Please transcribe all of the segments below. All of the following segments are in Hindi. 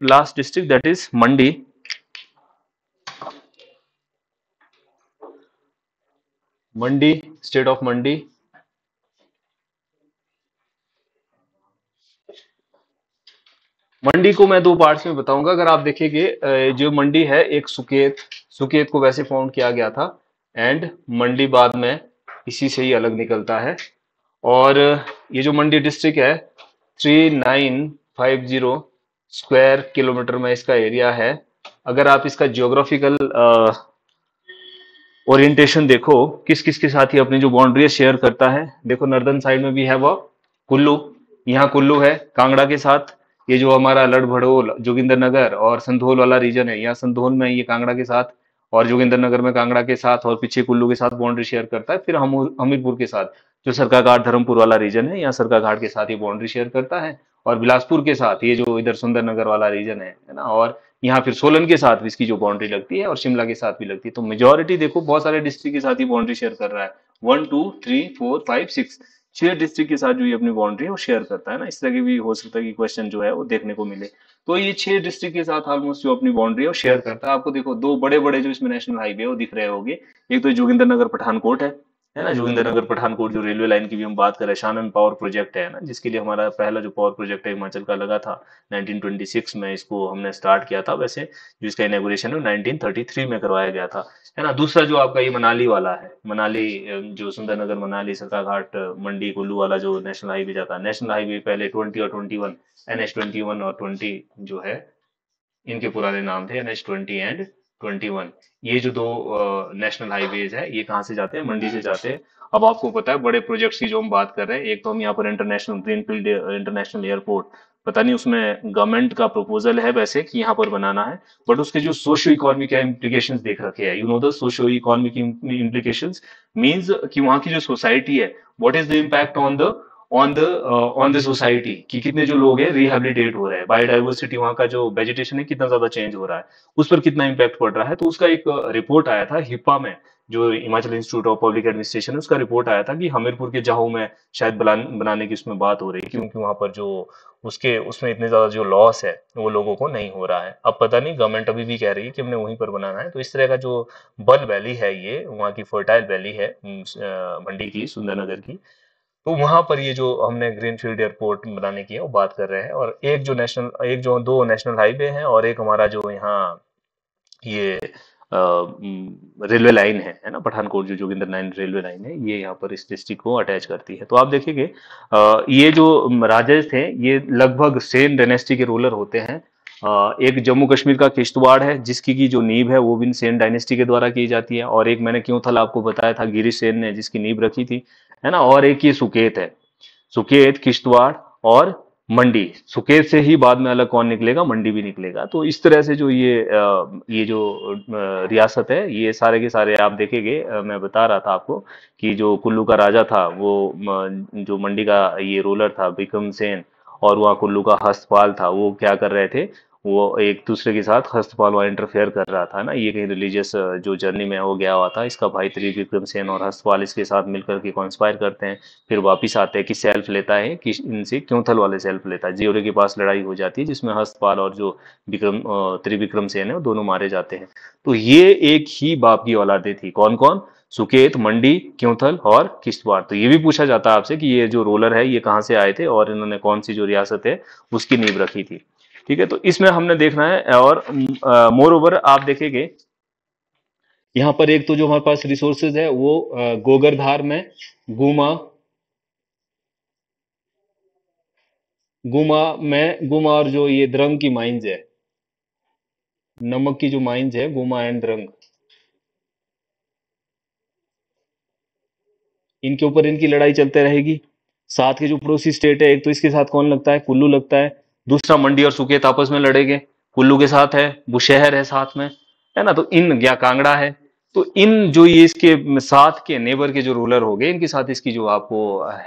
last district that is Mandi. Mandi, state of Mandi. मंडी को मैं दो पार्ट्स में बताऊंगा अगर आप देखेंगे जो मंडी है एक सुकेत सुकेत को वैसे फाउंड किया गया था एंड मंडी बाद में इसी से ही अलग निकलता है और ये जो मंडी डिस्ट्रिक्ट है three nine five zero square kilometre में इसका एरिया है अगर आप इसका जियोग्राफिकल ओरिएंटेशन देखो किस किस के साथ ही अपनी जो बाउंड्री शेयर करता है देखो नर्दन साइड में भी है वह कुल्लू यहाँ कुल्लू है कांगड़ा के साथ ये जो हमारा लड़भड़ोल भड़ोल जोगिंदर नगर और संधोल वाला रीजन है यहाँ संधोल में ये कांगड़ा के साथ और जोगिंदर नगर में कांगड़ा के साथ और पीछे कुल्लू के साथ बाउंड्री शेयर करता है फिर हम हमीरपुर के साथ जो सरका घाट धर्मपुर वाला रीजन है यहाँ सरका घाट के साथ ये बाउंड्री शेयर करता है और बिलासपुर के साथ ये जो इधर सुंदरनगर वाला रीजन है ना और यहाँ फिर सोलन के साथ भी इसकी जो बाउंड्री लगती है और शिमला के साथ भी लगती है तो मेजोरिटी देखो बहुत सारे डिस्ट्रिक्ट के साथ ही बाउंड्री शेयर कर रहा है one two three four five six छह डिस्ट्रिक्ट के साथ जो ये अपनी बाउंड्री है वो शेयर करता है ना इस तरह की भी हो सकता है कि क्वेश्चन जो है वो देखने को मिले तो ये छह डिस्ट्रिक्ट के साथ ऑलमोस्ट जो अपनी बाउंड्री है वो शेयर करता है आपको देखो दो बड़े बड़े जो इसमें नेशनल हाईवे वो दिख रहे होंगे एक तो जोगिंदर नगर पठानकोट है है ना जोगिंदर नगर पठानकोट जो रेलवे लाइन की भी हम बात करें शाम एम पावर प्रोजेक्ट है ना जिसके लिए हमारा पहला जो पावर प्रोजेक्ट है हिमाचल का लगा था 1926 में इसको हमने स्टार्ट किया था वैसे जो इसका इनाग्रेशन है 1933 में करवाया गया था है ना दूसरा जो आपका ये मनाली वाला है मनाली जो सुंदरनगर मनाली सरकाघाट मंडी कुल्लू वाला जो नेशनल हाईवे जाता है नेशनल हाईवे पहले ट्वेंटी और ट्वेंटी वन और ट्वेंटी जो है इनके पुराने नाम थे N twenty and twenty one ये जो दो नेशनल हाईवेज है ये कहाँ से जाते हैं मंडी से जाते हैं अब आपको पता है बड़े प्रोजेक्ट्स की जो हम बात कर रहे हैं एक तो हम यहाँ पर international green field international airport पता नहीं उसमें गवर्नमेंट का प्रपोजल है वैसे कि यहाँ पर बनाना है बट उसके जो सोशियो इकोनॉमिक इम्प्लीकेशन देख रखे हैं you know the socio economic implication means कि वहां की जो सोसाइटी है what is the impact on the on the on the society कि कितने जो लोग हैं रिहेबिलिटेट हो रहे हैं बायोडाइवर्सिटी वहाँ का जो वेजिटेशन है कितना ज्यादा चेंज हो रहा है उस पर कितना इम्पैक्ट पड़ रहा है तो उसका एक रिपोर्ट uh, आया था हिपा में जो Himachal institute of public administration है उसका रिपोर्ट आया था कि हमीरपुर के जाहू में शायद बनाने की उसमें बात हो रही है क्योंकि वहाँ पर जो उसके उसमें इतने ज़्यादा जो लॉस है वो लोगों को नहीं हो रहा है अब पता नहीं गवर्नमेंट अभी भी कह रही है कि हमने वहीं पर बनाना है तो इस तरह का जो बल वैली है ये वहाँ की फर्टाइल वैली है मंडी की सुंदरनगर की तो वहां पर ये जो हमने ग्रीन फील्ड एयरपोर्ट बनाने की है वो बात कर रहे हैं और एक जो नेशनल एक जो दो नेशनल हाईवे हैं और एक हमारा जो यहाँ ये रेलवे लाइन है है ना पठानकोट जो जोगिंदर लाइन रेलवे लाइन है ये यहाँ पर इस डिस्ट्रिक्ट को अटैच करती है तो आप देखेंगे ये जो राजेश थे ये लगभग सेन डायनेस्टी के रूलर होते हैं एक जम्मू कश्मीर का किश्तवाड़ है जिसकी की जो नींब है वो भी सेन डायनेस्टी के द्वारा की जाती है और एक मैंने क्यों थल आपको बताया था गिरीश सेन ने जिसकी नींब रखी थी है ना और एक ये सुकेत है सुकेत किश्तवाड़ और मंडी सुकेत से ही बाद में अलग कौन निकलेगा मंडी भी निकलेगा तो इस तरह से जो ये ये जो रियासत है ये सारे के सारे आप देखेंगे मैं बता रहा था आपको कि जो कुल्लू का राजा था वो जो मंडी का ये रोलर था बिक्रम सेन और वहाँ कुल्लू का हस्तपाल था वो क्या कर रहे थे वो एक दूसरे के साथ हस्तपाल हुआ इंटरफेयर कर रहा था ना ये कहीं रिलीजियस जो जर्नी में वो गया हुआ था इसका भाई त्री विक्रम सेन और हस्तपाल इसके साथ मिलकर के कॉन्स्पायर करते हैं फिर वापस आते हैं कि सेल्फ लेता है कि इनसे क्योंथल वाले सेल्फ लेता है जियोरे के पास लड़ाई हो जाती है जिसमें हस्तपाल और जो विक्रम त्रिविक्रम सेन है वो दोनों मारे जाते हैं तो ये एक ही बाप की औलादे थी कौन कौन सुकेत मंडी क्योंथल और किश्तवाड़ तो ये भी पूछा जाता है आपसे कि ये जो रोलर है ये कहाँ से आए थे और इन्होंने कौन सी जो रियासत है उसकी नींव रखी थी ठीक है तो इसमें हमने देखना है और मोर ओवर आप देखेंगे यहाँ पर एक तो जो हमारे पास रिसोर्सेज है वो गोगरधार में गुमा गुमा में गुमा और जो ये द्रंग की माइंस है नमक की जो माइंस है गुमा एंड द्रंग इनके ऊपर इनकी लड़ाई चलते रहेगी साथ के जो पड़ोसी स्टेट है एक तो इसके साथ कौन लगता है कुल्लू लगता है दूसरा मंडी और सुकेत आपस में लड़ेंगे कुल्लू के साथ है बुशहर है साथ में है ना तो इन या कांगड़ा है तो इन जो ये इसके साथ के नेबर के जो रूलर हो गए इनके साथ इसकी जो आपको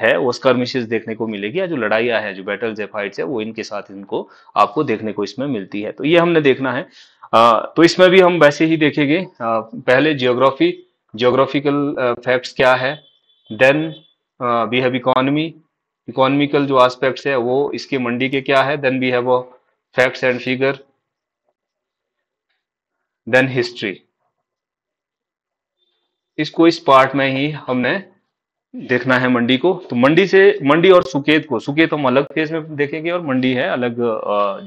है वो स्कर्मिशेज देखने को मिलेगी या जो लड़ाइयाँ है जो बैटल्स है फाइट्स है वो इनके साथ इनको आपको देखने को इसमें मिलती है तो ये हमने देखना है आ, तो इसमें भी हम वैसे ही देखेंगे पहले जियोग्राफी जियोग्राफिकल फैक्ट्स क्या है then we have economy economical जो एस्पेक्ट्स है वो इसके मंडी के क्या है then we have facts and figure then history इसको इस पार्ट में ही हमने देखना है मंडी को तो मंडी से मंडी और सुकेत को सुकेत हम अलग फेज में देखेंगे और मंडी है अलग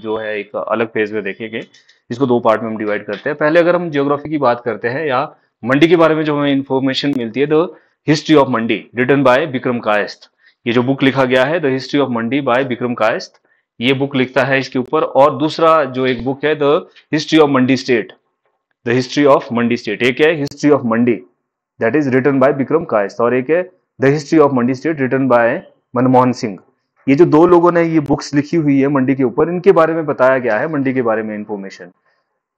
जो है एक अलग फेज में देखेंगे इसको दो पार्ट में हम डिवाइड करते हैं पहले अगर हम जियोग्राफी की बात करते हैं या मंडी के बारे में जो हमें इंफॉर्मेशन मिलती है the history of Mandi written by Vikram Kayastha ये जो बुक लिखा गया है the history of Mandi by Vikram Kayastha ये बुक लिखता है इसके ऊपर और दूसरा जो एक बुक है the history of Mandi state the history of Mandi state एक है history of Mandi that is written by Vikram Kayastha और एक है the history of Mandi state written by Manmohan Singh ये जो दो लोगों ने ये बुक्स लिखी हुई है मंडी के ऊपर इनके बारे में बताया गया है मंडी के बारे में इंफॉर्मेशन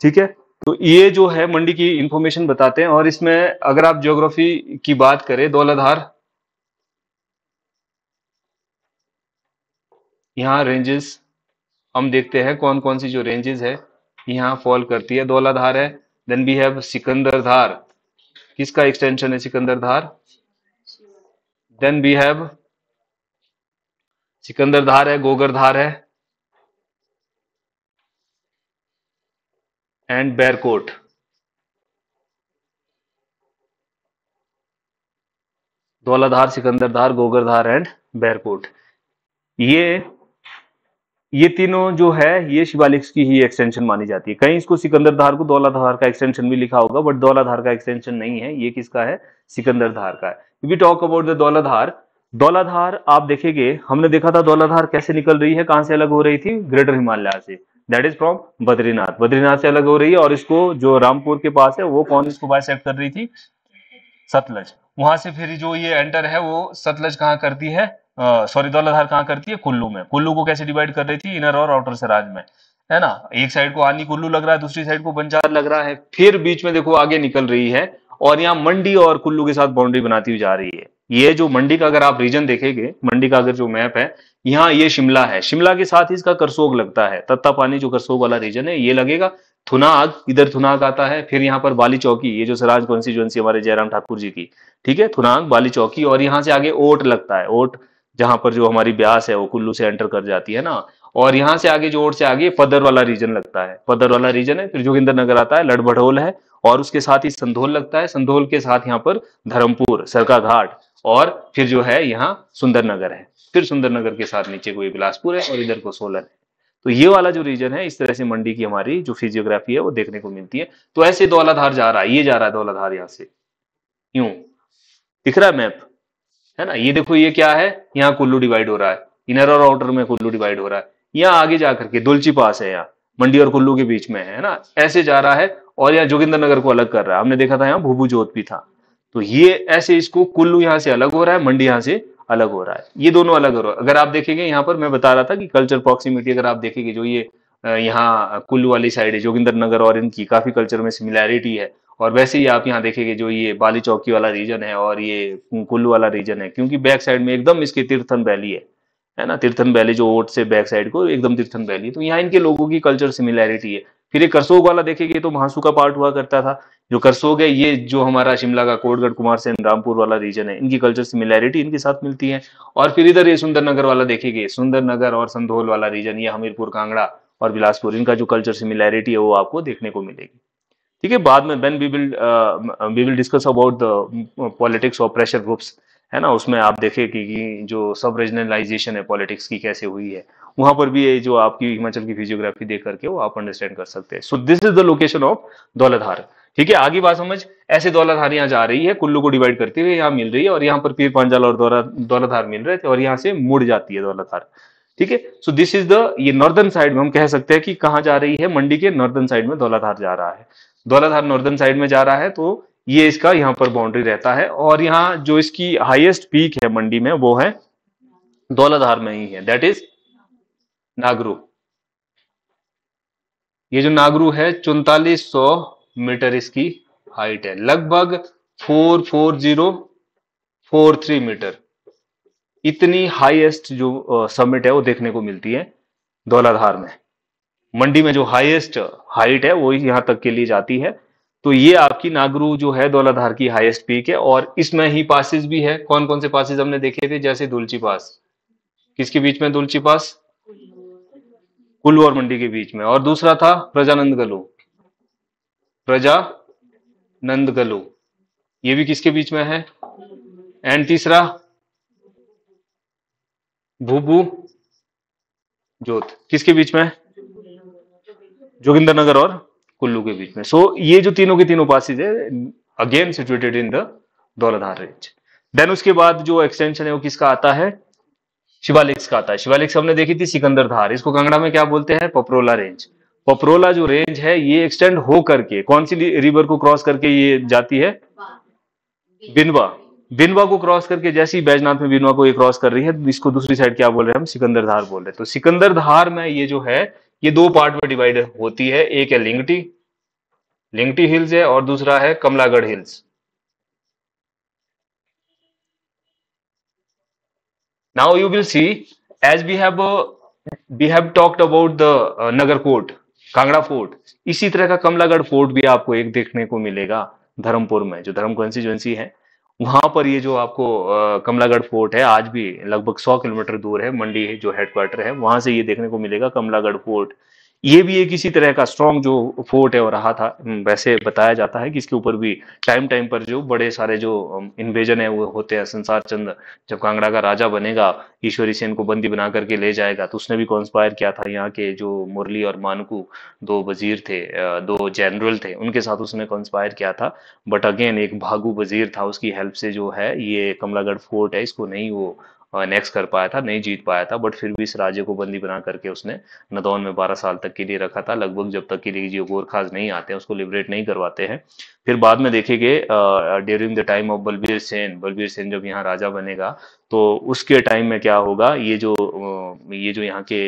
ठीक है तो ये जो है मंडी की इंफॉर्मेशन बताते हैं और इसमें अगर आप ज्योग्राफी की बात करें दौलाधार यहाँ रेंजेस हम देखते हैं कौन कौन सी जो रेंजेस है यहाँ फॉल करती है दौलाधार है then we have Sikandar Dhar किसका एक्सटेंशन है Sikandar Dhar then we have Sikandar Dhar है गोगर धार है एंड बैरकोट दौलाधार सिकंदर धार गोगर धार एंड बैरकोट ये ये तीनों जो है ये शिवालिक्स की ही एक्सटेंशन मानी जाती है कहीं इसको सिकंदर धार को दौलाधार का एक्सटेंशन भी लिखा होगा बट दौलाधार का एक्सटेंशन नहीं है ये किसका है सिकंदर धार का है talk about the Dhauladhar Dhauladhar आप देखेंगे हमने देखा था दौलाधार कैसे निकल रही है कहां से अलग हो रही थी ग्रेटर हिमालय से that is from Badrinath Badrinath से अलग हो रही है और इसको जो रामपुर के पास है वो कौन इसको बाइसेक्ट कर रही थी सतलज वहां से फिर जो ये एंटर है वो सतलज कहाँ करती है सॉरी दौलतहार कहाँ करती है कुल्लू में कुल्लू को कैसे डिवाइड कर रही थी इनर और आउटर सराज में है ना एक साइड को आनी कुल्लू लग रहा है दूसरी साइड को बंजार लग रहा है फिर बीच में देखो आगे निकल रही है और यहाँ मंडी और कुल्लू के साथ बाउंड्री बनाती हुई जा रही है ये जो मंडी का अगर आप रीजन देखेंगे मंडी का अगर जो मैप है यहाँ ये शिमला है शिमला के साथ ही इसका करसोग लगता है तत्ता पानी जो करसोग वाला रीजन है ये लगेगा थुनाग इधर थुनाग आता है फिर यहाँ पर बाली चौकी ये जो सराज कॉन्स्टिट्युएंसी हमारे जयराम ठाकुर जी की ठीक है थुनाग बाली चौकी और यहाँ से आगे ओट लगता है ओट जहां पर जो हमारी ब्यास है वो कुल्लू से एंटर कर जाती है ना और यहाँ से आगे जो ओट से आगे फदर वाला रीजन लगता है फदर वाला रीजन है फिर जोगिंदर नगर आता है लड़भड़ोल है और उसके साथ ही संधोल लगता है संधोल के साथ यहाँ पर धर्मपुर सरका घाट और फिर जो है यहाँ सुंदरनगर है फिर सुंदरनगर के साथ नीचे को बिलासपुर है और इधर को सोलन है तो ये वाला जो रीजन है इस तरह से मंडी की हमारी जो फिजियोग्राफी है वो देखने को मिलती है तो ऐसे दौलाधार जा रहा है ये जा रहा है धौलाधार यहाँ से यूं दिख रहा है मैप है ना ये देखो ये क्या है यहाँ कुल्लू डिवाइड हो रहा है इनर और आउटर में कुल्लू डिवाइड हो रहा है यहाँ आगे जा करके दुलची पास है यहाँ मंडी और कुल्लू के बीच में है ना ऐसे जा रहा है और यहाँ जोगिंदर नगर को अलग कर रहा है हमने देखा था यहाँ भूभू जोत भी था तो ये ऐसे इसको कुल्लू यहाँ से अलग हो रहा है मंडी यहाँ से अलग हो रहा है ये दोनों अलग हो रहा है अगर आप देखेंगे यहाँ पर मैं बता रहा था कि कल्चर प्रॉक्सिमिटी अगर आप देखेंगे जो ये यहाँ कुल्लू वाली साइड है जोगिंदर नगर और इनकी काफ़ी कल्चर में सिमिलैरिटी है और वैसे ही आप यहाँ देखेंगे जो ये बाली चौकी वाला रीजन है और ये कुल्लू वाला रीजन है क्योंकि बैक साइड में एकदम इसकी तीर्थन वैली है है ना तीर्थन वैली जो ओट से बैक साइड को एकदम तीर्थन वैली है तो यहाँ इनके लोगों की कल्चर सिमिलैरिटी है फिर ये करसोग वाला देखेंगे तो महासू का पार्ट हुआ करता था जो करसोग है ये जो हमारा शिमला का कोटगढ़ कुमार सेन रामपुर वाला रीजन है इनकी कल्चर सिमिलैरिटी इनके साथ मिलती है और फिर इधर ये सुंदरनगर वाला देखेंगे सुंदरनगर और संधोल वाला रीजन ये हमीरपुर कांगड़ा और बिलासपुर इनका जो कल्चर सिमिलैरिटी है वो आपको देखने को मिलेगी ठीक है बाद में then we will we will discuss about the politics और प्रेशर ग्रुप्स है ना उसमें आप देखें कि, कि जो सब रीजनलाइजेशन है पॉलिटिक्स की कैसे हुई है वहां पर भी ये जो आपकी हिमाचल की फिजियोग्राफी देख करके वो आप अंडरस्टैंड कर सकते हैं so this is the location of Dhauladhar ठीक है आगे बात समझ ऐसे दौलाधार यहाँ जा रही है कुल्लू को डिवाइड करते हुए यहाँ मिल रही है और यहाँ पर पीर पांजाल और दौलतहार मिल रहे थे और यहाँ से मुड़ जाती है दौलाधार ठीक है सो दिस इज द ये नॉर्दर्न साइड में हम कह सकते हैं कि कहाँ जा रही है मंडी के नॉर्दर्न साइड में दौलाधार जा रहा है दौलाधार नॉर्दर्न साइड में जा रहा है तो ये इसका यहाँ पर बाउंड्री रहता है और यहाँ जो इसकी हाइएस्ट पीक है मंडी में वो है दौलाधार में ही है दैट इज नागरू ये जो नागरू है चौतालीस सौ मीटर इसकी हाइट है लगभग four four zero four three metre इतनी हाईएस्ट जो समिट है वो देखने को मिलती है धौलाधार में मंडी में जो हाईएस्ट हाइट है वो यहां तक के लिए जाती है तो ये आपकी नागरू जो है दौलाधार की हाईएस्ट पीक है और इसमें ही पासिस भी है कौन कौन से पासिस हमने देखे थे जैसे दुलची पास किसके बीच में दुलची पास कुल्लू और मंडी के बीच में और दूसरा था प्रजानंद गलो प्रजा नंद गलो ये भी किसके बीच में है एंड तीसरा भूभू जोत किसके बीच में जोगिंदर नगर और कुल्लू के बीच में सो so, ये जो तीनों के तीनों पासिस है again situated in the Dhauladhar range देन उसके बाद जो एक्सटेंशन है वो किसका आता है शिवालिक्स का आता है शिवालिक्स हमने देखी थी सिकंदर धार इसको कांगड़ा में क्या बोलते हैं पपरोला रेंज पपरोला जो रेंज है ये एक्सटेंड हो करके कौन सी रिवर को क्रॉस करके ये जाती है बिनवा बिनवा को क्रॉस करके जैसे बैजनाथ में बिनवा को ये क्रॉस कर रही है इसको दूसरी साइड क्या बोल रहे हैं हम सिकंदर धार बोल रहे हैं तो सिकंदर धार में ये जो है ये दो पार्ट में डिवाइड होती है एक है लिंगटी लिंगटी हिल्स है और दूसरा है Kamlagarh hills now you will see as we have uh, we have talked about the uh, Nagarkot Kangra fort इसी तरह का कमलागढ़ फोर्ट भी आपको एक देखने को मिलेगा धर्मपुर में जो धर्म कंस्टिट्यूंसी है वहां पर ये जो आपको uh, कमलागढ़ फोर्ट है आज भी लगभग 100 किलोमीटर दूर है मंडी जो हेडक्वार्टर है वहां से ये देखने को मिलेगा कमलागढ़ फोर्ट ये भी एक इसी तरह का स्ट्रॉन्ग जो फोर्ट है और रहा था हम्म, वैसे बताया जाता है कि इसके ऊपर भी टाइम टाइम पर जो बड़े सारे जो इन्वेजन है वो होते हैं संसार चंद जब कांगड़ा का राजा बनेगा ईश्वरी सेन को बंदी बना करके ले जाएगा तो उसने भी कॉन्स्पायर किया था यहाँ के जो मुरली और मानकू दो वजीर थे दो जनरल थे उनके साथ उसने कॉन्स्पायर किया था बट अगेन एक भागु वजीर था उसकी हेल्प से जो है ये कमलागढ़ फोर्ट है इसको नहीं वो नेक्स कर पाया था नहीं जीत पाया था बट फिर भी इस राज्य को बंदी बना करके उसने नदौन में 12 साल तक के लिए रखा था लगभग जब तक के लिए जो गोरखाज नहीं आते उसको लिबरेट नहीं करवाते हैं फिर बाद में देखेंगे during the time of Balbir Sen Balbir Sen जब यहाँ राजा बनेगा तो उसके टाइम में क्या होगा ये जो ये जो यहाँ के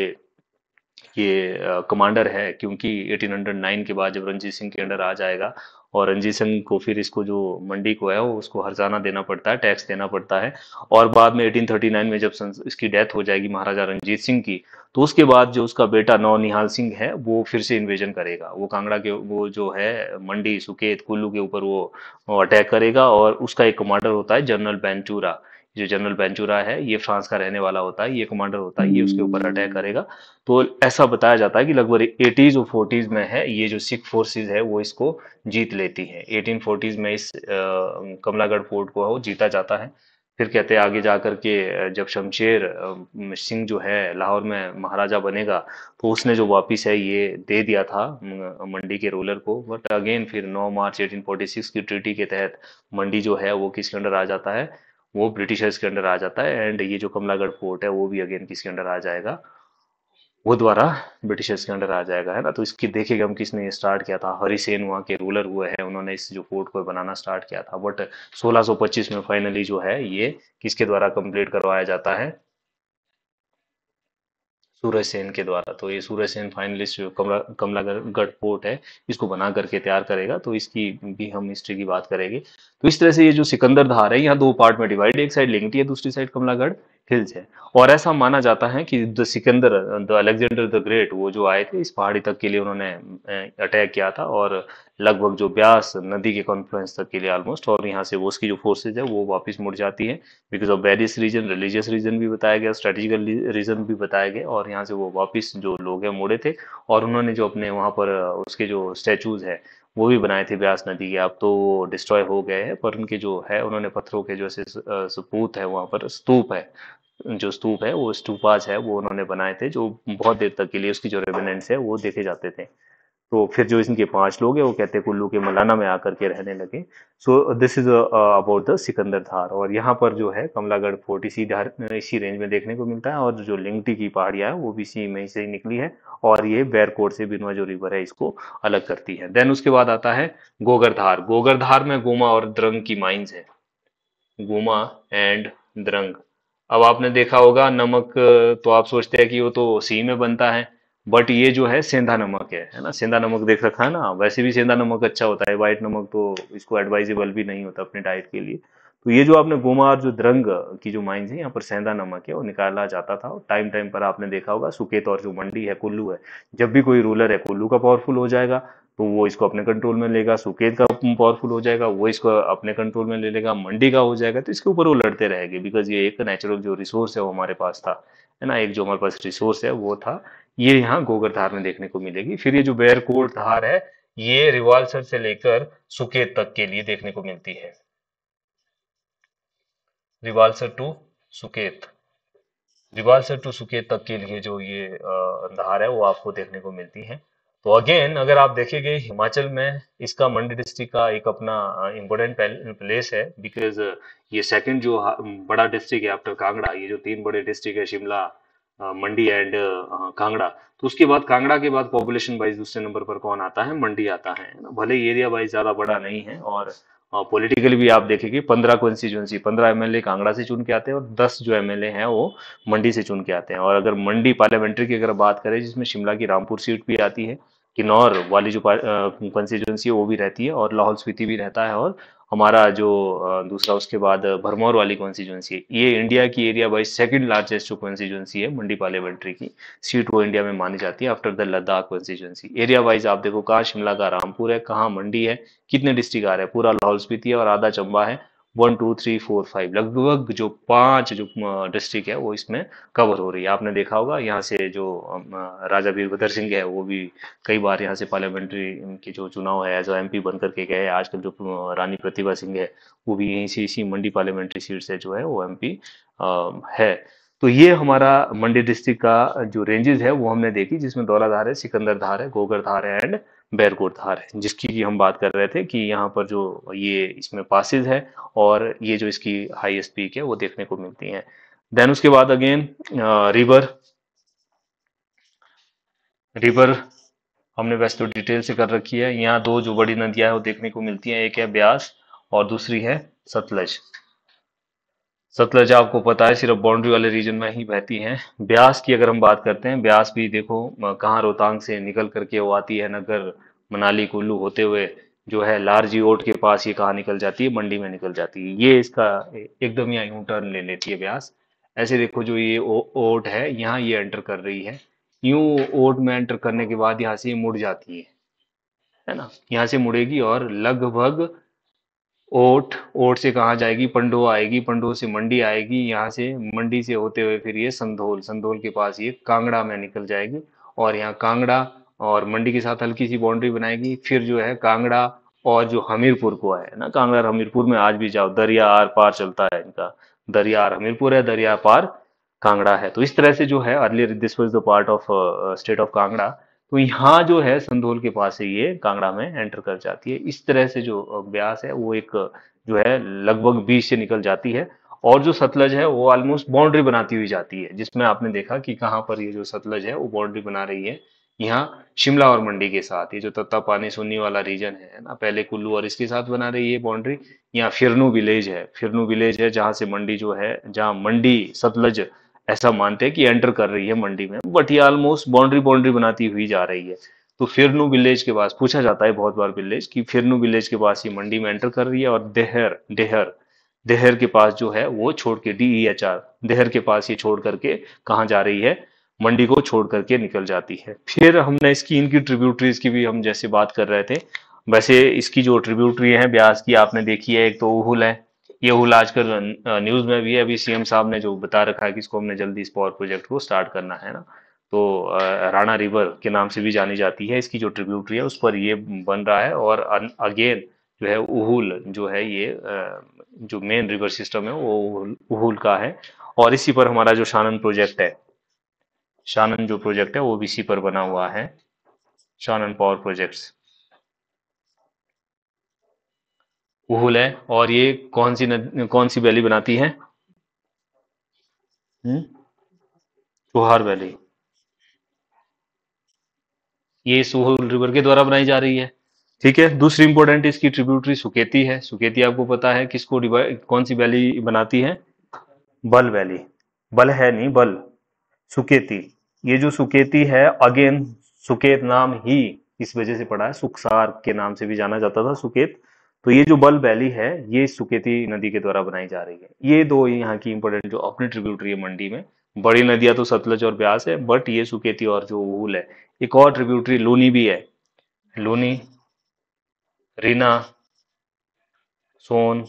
ये कमांडर है क्योंकि 1809 के बाद जब रंजीत सिंह के अंडर आ जाएगा और रंजीत सिंह को फिर इसको जो मंडी को है वो उसको हरजाना देना पड़ता है टैक्स देना पड़ता है और बाद में 1839 में जब इसकी डेथ हो जाएगी महाराजा रंजीत सिंह की तो उसके बाद जो उसका बेटा नौ निहाल सिंह है वो फिर से इन्वेजन करेगा वो कांगड़ा के वो जो है मंडी सुकेत कुल्लू के ऊपर वो अटैक करेगा और उसका एक कमांडर होता है जनरल बेंचूरा जो जनरल बेंचूरा है ये फ्रांस का रहने वाला होता है ये कमांडर होता है ये उसके ऊपर अटैक हम्म। करेगा तो ऐसा बताया जाता है कि लगभग एटीज़ और फोर्टीज़ में है ये जो सिख फोर्सेज है वो इसको जीत लेती है एटीन फोर्टीज़ में इस कमलागढ़ फोर्ट को जीता जाता है फिर कहते हैं आगे जाकर के जब शमशेर सिंह जो है लाहौर में महाराजा बनेगा तो उसने जो वापिस है ये दे दिया था मंडी के रूलर को बट अगेन फिर 9 मार्च 1846 की ट्रीटी के तहत मंडी जो है वो किसके अंडर आ जाता है वो ब्रिटिशर्स के अंडर आ जाता है एंड ये जो कमलागढ़ फोर्ट है वो भी अगेन किसके अंडर आ जाएगा वो द्वारा ब्रिटिशर्स के अंडर आ जाएगा है ना तो इसकी देखेगा हम किसने स्टार्ट किया था हरिसेन वहाँ के रूलर हुए हैं उन्होंने इस जो फोर्ट को बनाना स्टार्ट किया था बट 1625 में फाइनली जो है ये किसके द्वारा कंप्लीट करवाया जाता है सूरज सेन के द्वारा तो ये सूरज सेन फाइनलिस्ट जो कमला कमलागढ़ पोर्ट है इसको बना करके तैयार करेगा तो इसकी भी हम हिस्ट्री की बात करेंगे तो इस तरह से ये जो सिकंदर धार है यहाँ दो पार्ट में डिवाइड एक साइड लिंगटी है दूसरी साइड कमलागढ़ हिल्स है और ऐसा माना जाता है कि the Sikandar the Alexander the great वो जो आए थे इस पहाड़ी तक के लिए उन्होंने अटैक किया था और लगभग जो ब्यास नदी के कॉन्फ्लुएंस तक के लिए ऑलमोस्ट और यहाँ से वो उसकी जो फोर्सेज है वो वापस मुड़ जाती है because of various reason religious reason भी बताया गया स्ट्रेटेजिकल रीजन भी बताया गया और यहाँ से वो वापस जो लोग हैं मुड़े थे और उन्होंने जो अपने वहाँ पर उसके जो स्टैचूज है वो भी बनाए थे ब्यास नदी के अब तो डिस्ट्रॉय हो गए हैं पर उनके जो है उन्होंने पत्थरों के जो ऐसे सपूत है वहाँ पर स्तूप है जो स्तूप है वो स्तूपाज है वो उन्होंने बनाए थे जो बहुत देर तक के लिए उसकी जो रेमिनेंट्स है वो देखे जाते थे तो फिर जो इनके पांच लोग हैं वो कहते हैं कुल्लू के मलाना में आकर के रहने लगे so this is about the Sikandar Dhar और यहाँ पर जो है कमलागढ़ फोर्ट इसी धार इसी रेंज में देखने को मिलता है और जो लिंगटी की पहाड़ियाँ है वो भी इसी में से निकली है और ये बैरकोट से बिनवा जो रिवर है इसको अलग करती है देन उसके बाद आता है गोगरधार गोगरधार में गोमा और द्रंग की माइन्स है गोमा एंड द्रंग अब आपने देखा होगा नमक तो आप सोचते हैं कि वो तो सी में बनता है बट ये जो है सेंधा नमक है है ना सेंधा नमक देख रखा है ना वैसे भी सेंधा नमक अच्छा होता है व्हाइट नमक तो इसको एडवाइजेबल भी नहीं होता अपने डाइट के लिए तो ये जो आपने गोमार जो द्रंग की जो माइंस है यहाँ पर सेंधा नमक है वो निकाला जाता था और टाइम टाइम पर आपने देखा होगा सुकेत और जो मंडी है कुल्लू है जब भी कोई रूलर है कुल्लू का पावरफुल हो जाएगा तो वो इसको अपने कंट्रोल में लेगा सुकेत का पावरफुल हो जाएगा वो इसको अपने कंट्रोल में ले लेगा मंडी का हो जाएगा तो इसके ऊपर वो लड़ते रहेंगे बिकॉज ये एक नेचुरल जो रिसोर्स है वो हमारे पास था है ना एक जो हमारे पास रिसोर्स है वो था ये यहाँ गोगर धार में देखने को मिलेगी फिर ये जो बैरकोट धार है ये रिवाल्सर से लेकर सुकेत तक के लिए देखने को मिलती है रिवाल्सर टू सुकेत रिवाल्सर टू सुकेत तक के लिए जो ये धार है वो आपको देखने को मिलती है तो अगेन अगर आप देखेंगे हिमाचल में इसका मंडी डिस्ट्रिक्ट का एक अपना इम्पोर्टेंट प्लेस है बिकॉज ये सेकंड जो बड़ा डिस्ट्रिक्ट है आफ्टर कांगड़ा ये जो तीन बड़े डिस्ट्रिक्ट है शिमला मंडी एंड कांगड़ा तो उसके बाद कांगड़ा के बाद पॉपुलेशन वाइज दूसरे नंबर पर कौन आता है मंडी आता है भले एरिया वाइज ज्यादा बड़ा नहीं है और पॉलिटिकली भी आप देखेंगे पंद्रह कॉन्स्टिट्यूंसी पंद्रह एमएलए कांगड़ा से चुन के आते हैं और दस जो एमएलए हैं वो मंडी से चुन के आते हैं और अगर मंडी पार्लियामेंट्री की अगर बात करें जिसमें शिमला की रामपुर सीट भी आती है किन्नौर वाली जो कॉन्स्टिट्यूंसी है वो भी रहती है और लाहौल स्पीति भी रहता है और हमारा जो दूसरा उसके बाद भरमौर वाली कॉन्स्टिट्यूंसी है ये इंडिया की एरिया वाइज सेकंड लार्जेस्ट जो कॉन्स्टिट्यूंसी है मंडी पार्लियामेंट्री की सीट वो इंडिया में मानी जाती है after the Ladakh constituency area wise आप देखो कहाँ शिमला का रामपुर है कहाँ मंडी है कितने डिस्ट्रिक्ट आ रहे हैं पूरा लाहौल स्पीति है और आधा चंबा है one two three four five लगभग जो पांच जो डिस्ट्रिक्ट है वो इसमें कवर हो रही है आपने देखा होगा यहाँ से जो राजा वीरभद्र सिंह है वो भी कई बार यहाँ से पार्लियामेंट्री के जो चुनाव है एज एम पी बन करके गए आजकल जो रानी प्रतिभा सिंह है वो भी यहीं से इसी मंडी पार्लियामेंट्री सीट से जो है वो एम पी है तो ये हमारा मंडी डिस्ट्रिक्ट का जो रेंजेस है वो हमने देखी जिसमें दौलाधार है सिकंदर धार है गोगर धार है एंड धार है जिसकी की हम बात कर रहे थे कि यहाँ पर जो ये इसमें पासिस है और ये जो इसकी हाईएस्ट पीक है वो देखने को मिलती है देन उसके बाद अगेन रिवर रिवर हमने वैसे तो डिटेल से कर रखी है यहाँ दो जो बड़ी नदियां है वो देखने को मिलती हैं एक है ब्यास और दूसरी है सतलज सतलज आपको पता है सिर्फ बाउंड्री वाले रीजन में ही बहती हैं ब्यास की अगर हम बात करते हैं ब्यास भी देखो कहाँ रोहतांग से निकल करके वो आती है नगर मनाली कुल्लू होते हुए जो है लारजी ओट के पास ये कहाँ निकल जाती है मंडी में निकल जाती है ये इसका एकदम यहाँ यूं टर्न ले लेती है ब्यास ऐसे देखो जो ये ओट है यहाँ ये एंटर कर रही है यूँ ओट में एंटर करने के बाद यहाँ से मुड़ जाती है है ना यहाँ से मुड़ेगी और लगभग ओट ओट से कहाँ जाएगी पंडो आएगी पंडो से मंडी आएगी यहाँ से मंडी से होते हुए फिर ये संधोल संधोल के पास ये कांगड़ा में निकल जाएगी और यहाँ कांगड़ा और मंडी के साथ हल्की सी बाउंड्री बनाएगी फिर जो है कांगड़ा और जो हमीरपुर को है ना कांगड़ा और हमीरपुर में आज भी जाओ दरिया आर पार चलता है इनका दरिया आर हमीरपुर है दरिया पार कांगड़ा है तो इस तरह से जो है earlier this was the part of state of Kangra तो यहाँ जो है संधोल के पास से ये कांगड़ा में एंटर कर जाती है इस तरह से जो ब्यास है वो एक जो है लगभग बीच से निकल जाती है और जो सतलज है वो ऑलमोस्ट बाउंड्री बनाती हुई जाती है जिसमें आपने देखा कि कहाँ पर ये जो सतलज है वो बाउंड्री बना रही है यहाँ शिमला और मंडी के साथ ये जो तत्ता पानी सुन्नी वाला रीजन है ना पहले कुल्लू और इसके साथ बना रही है बाउंड्री यहाँ फिरनू विलेज है फिरनू विलेज है जहाँ से मंडी जो है जहाँ मंडी सतलज ऐसा मानते हैं कि एंटर कर रही है मंडी में बट ये ऑलमोस्ट बाउंड्री बाउंड्री बनाती हुई जा रही है तो फिरनू विलेज के पास पूछा जाता है बहुत बार विलेज कि फिरनू विलेज के पास ये मंडी में एंटर कर रही है और देहर देहर देहर के पास जो है वो छोड़ के D E H R Dehar के पास ये छोड़ करके कहाँ जा रही है मंडी को छोड़ करके निकल जाती है फिर हमने इसकी इनकी ट्रिब्यूटरीज की भी हम जैसे बात कर रहे थे वैसे इसकी जो ट्रिब्यूटरी है ब्यास की आपने देखी है एक तो उहुल है ये हुल आजकल न्यूज में भी है अभी सीएम साहब ने जो बता रखा है कि इसको हमने जल्दी इस पावर प्रोजेक्ट को स्टार्ट करना है ना तो राणा रिवर के नाम से भी जानी जाती है इसकी जो ट्रिब्यूटरी है उस पर ये बन रहा है और अगेन जो है उहुल जो है ये जो मेन रिवर सिस्टम है वो उहुल, उहुल का है और इसी पर हमारा जो शानन प्रोजेक्ट है शानन जो प्रोजेक्ट है वो भी इसी पर बना हुआ है शानन पावर प्रोजेक्ट्स उहुल है और ये कौन सी कौन सी वैली बनाती है चुहार हम्म? वैली ये सुहुल रिवर के द्वारा बनाई जा रही है ठीक है दूसरी इंपॉर्टेंट इसकी ट्रिब्यूटरी सुकेती है सुकेती आपको पता है किसको कौन सी वैली बनाती है बल वैली बल है नहीं बल सुकेती ये जो सुकेती है अगेन सुकेत नाम ही इस वजह से पड़ा है सुखसार के नाम से भी जाना जाता था सुकेत तो ये जो बल वैली है ये सुकेती नदी के द्वारा बनाई जा रही है ये दो यहाँ की इंपॉर्टेंट जो अपनी ट्रिब्यूटरी है मंडी में बड़ी नदियां तो सतलज और ब्यास है बट ये सुकेती और जो उहूल है एक और ट्रिब्यूटरी लूनी भी है लूनी रीना सोन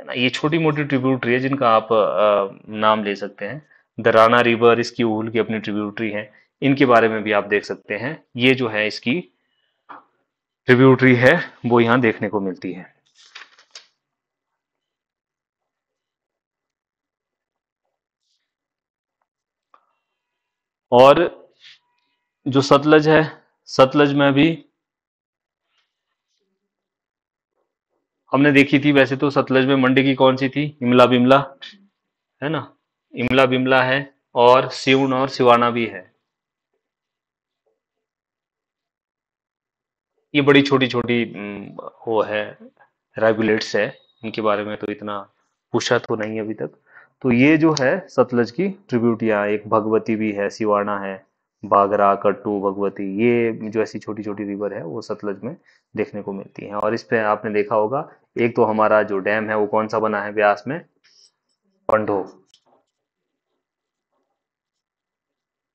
है ना ये छोटी मोटी ट्रिब्यूटरी है जिनका आप आ, नाम ले सकते हैं द राना रिवर इसकी उहूल की अपनी ट्रिब्यूटरी है इनके बारे में भी आप देख सकते हैं ये जो है इसकी ट्रिब्यूटरी है वो यहां देखने को मिलती है और जो सतलज है सतलज में भी हमने देखी थी वैसे तो सतलज में मंडी की कौन सी थी इमला बिमला है ना इमला बिमला है और सिउन और सिवाना भी है ये बड़ी छोटी छोटी वो है रेगुलेट्स है इनके बारे में तो इतना पूछा तो नहीं अभी तक तो ये जो है सतलज की ट्रिब्यूटिया एक भगवती भी है सिवाना है बागरा कट्टू भगवती ये जो ऐसी छोटी छोटी रिवर है वो सतलज में देखने को मिलती है और इस पे आपने देखा होगा एक तो हमारा जो डैम है वो कौन सा बना है ब्यास में पंडो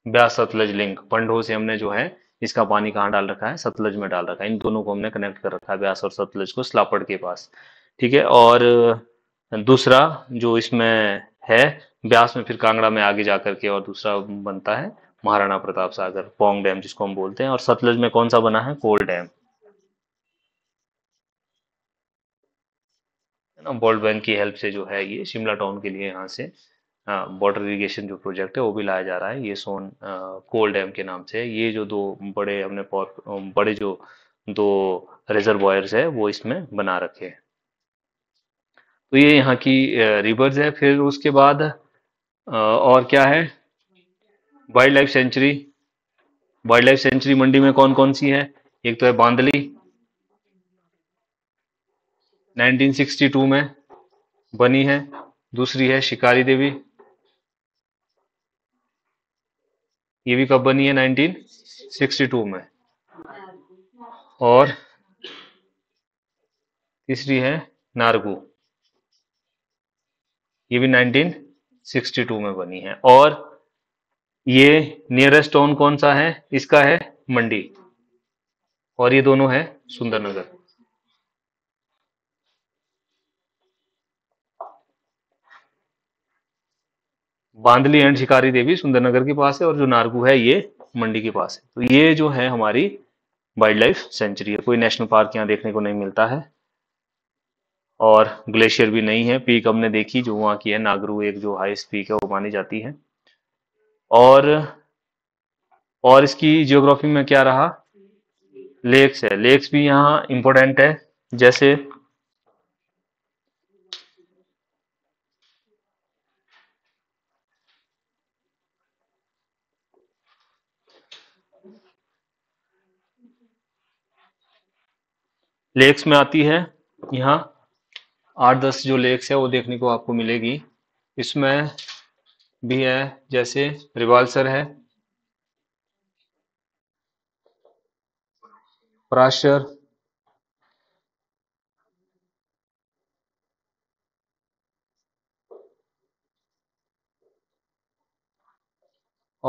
ब्यास सतलज लिंक पंडो से हमने जो है इसका पानी कहाँ डाल रखा है सतलज में डाल रखा है इन दोनों को हमने कनेक्ट कर रखा है ब्यास और सतलज को स्लापड़ के पास ठीक है और दूसरा जो इसमें है ब्यास में फिर कांगड़ा में आगे जा करके और दूसरा बनता है महाराणा प्रताप सागर पोंग डैम जिसको हम बोलते हैं और सतलज में कौन सा बना है कोल डैम वर्ल्ड बैंक की हेल्प से जो है ये शिमला टाउन के लिए यहाँ से वाटर हाँ, इरीगेशन जो प्रोजेक्ट है वो भी लाया जा रहा है ये सोन कोल डैम के नाम से ये जो दो बड़े हमने बड़े जो दो रिजर्वायर्स है वो इसमें बना रखे हैं तो ये यहाँ की रिवर्स है फिर उसके बाद और क्या है wild life sanctuary wild life sanctuary Mandi में कौन कौन सी है एक तो है बांदली 1962 में बनी है दूसरी है शिकारी देवी ये भी कब बनी है 1962 में और तीसरी है नारगू ये भी 1962 में बनी है और ये नियरेस्ट टाउन कौन सा है इसका है मंडी और ये दोनों है सुंदरनगर बांदली एंड शिकारी देवी सुंदरनगर के पास है और जो नारकू है ये मंडी के पास है तो ये जो है हमारी वाइल्ड लाइफ सेंचुरी है कोई नेशनल पार्क यहाँ देखने को नहीं मिलता है और ग्लेशियर भी नहीं है पीक हमने देखी जो वहाँ की है नागरू एक जो हाइस्ट पीक है वो मानी जाती है और और इसकी जियोग्राफी में क्या रहा लेक्स है लेक्स भी यहाँ इम्पोर्टेंट है जैसे लेक्स में आती है यहाँ आठ दस जो लेक्स है वो देखने को आपको मिलेगी इसमें भी है जैसे रिवाल्सर है प्राशर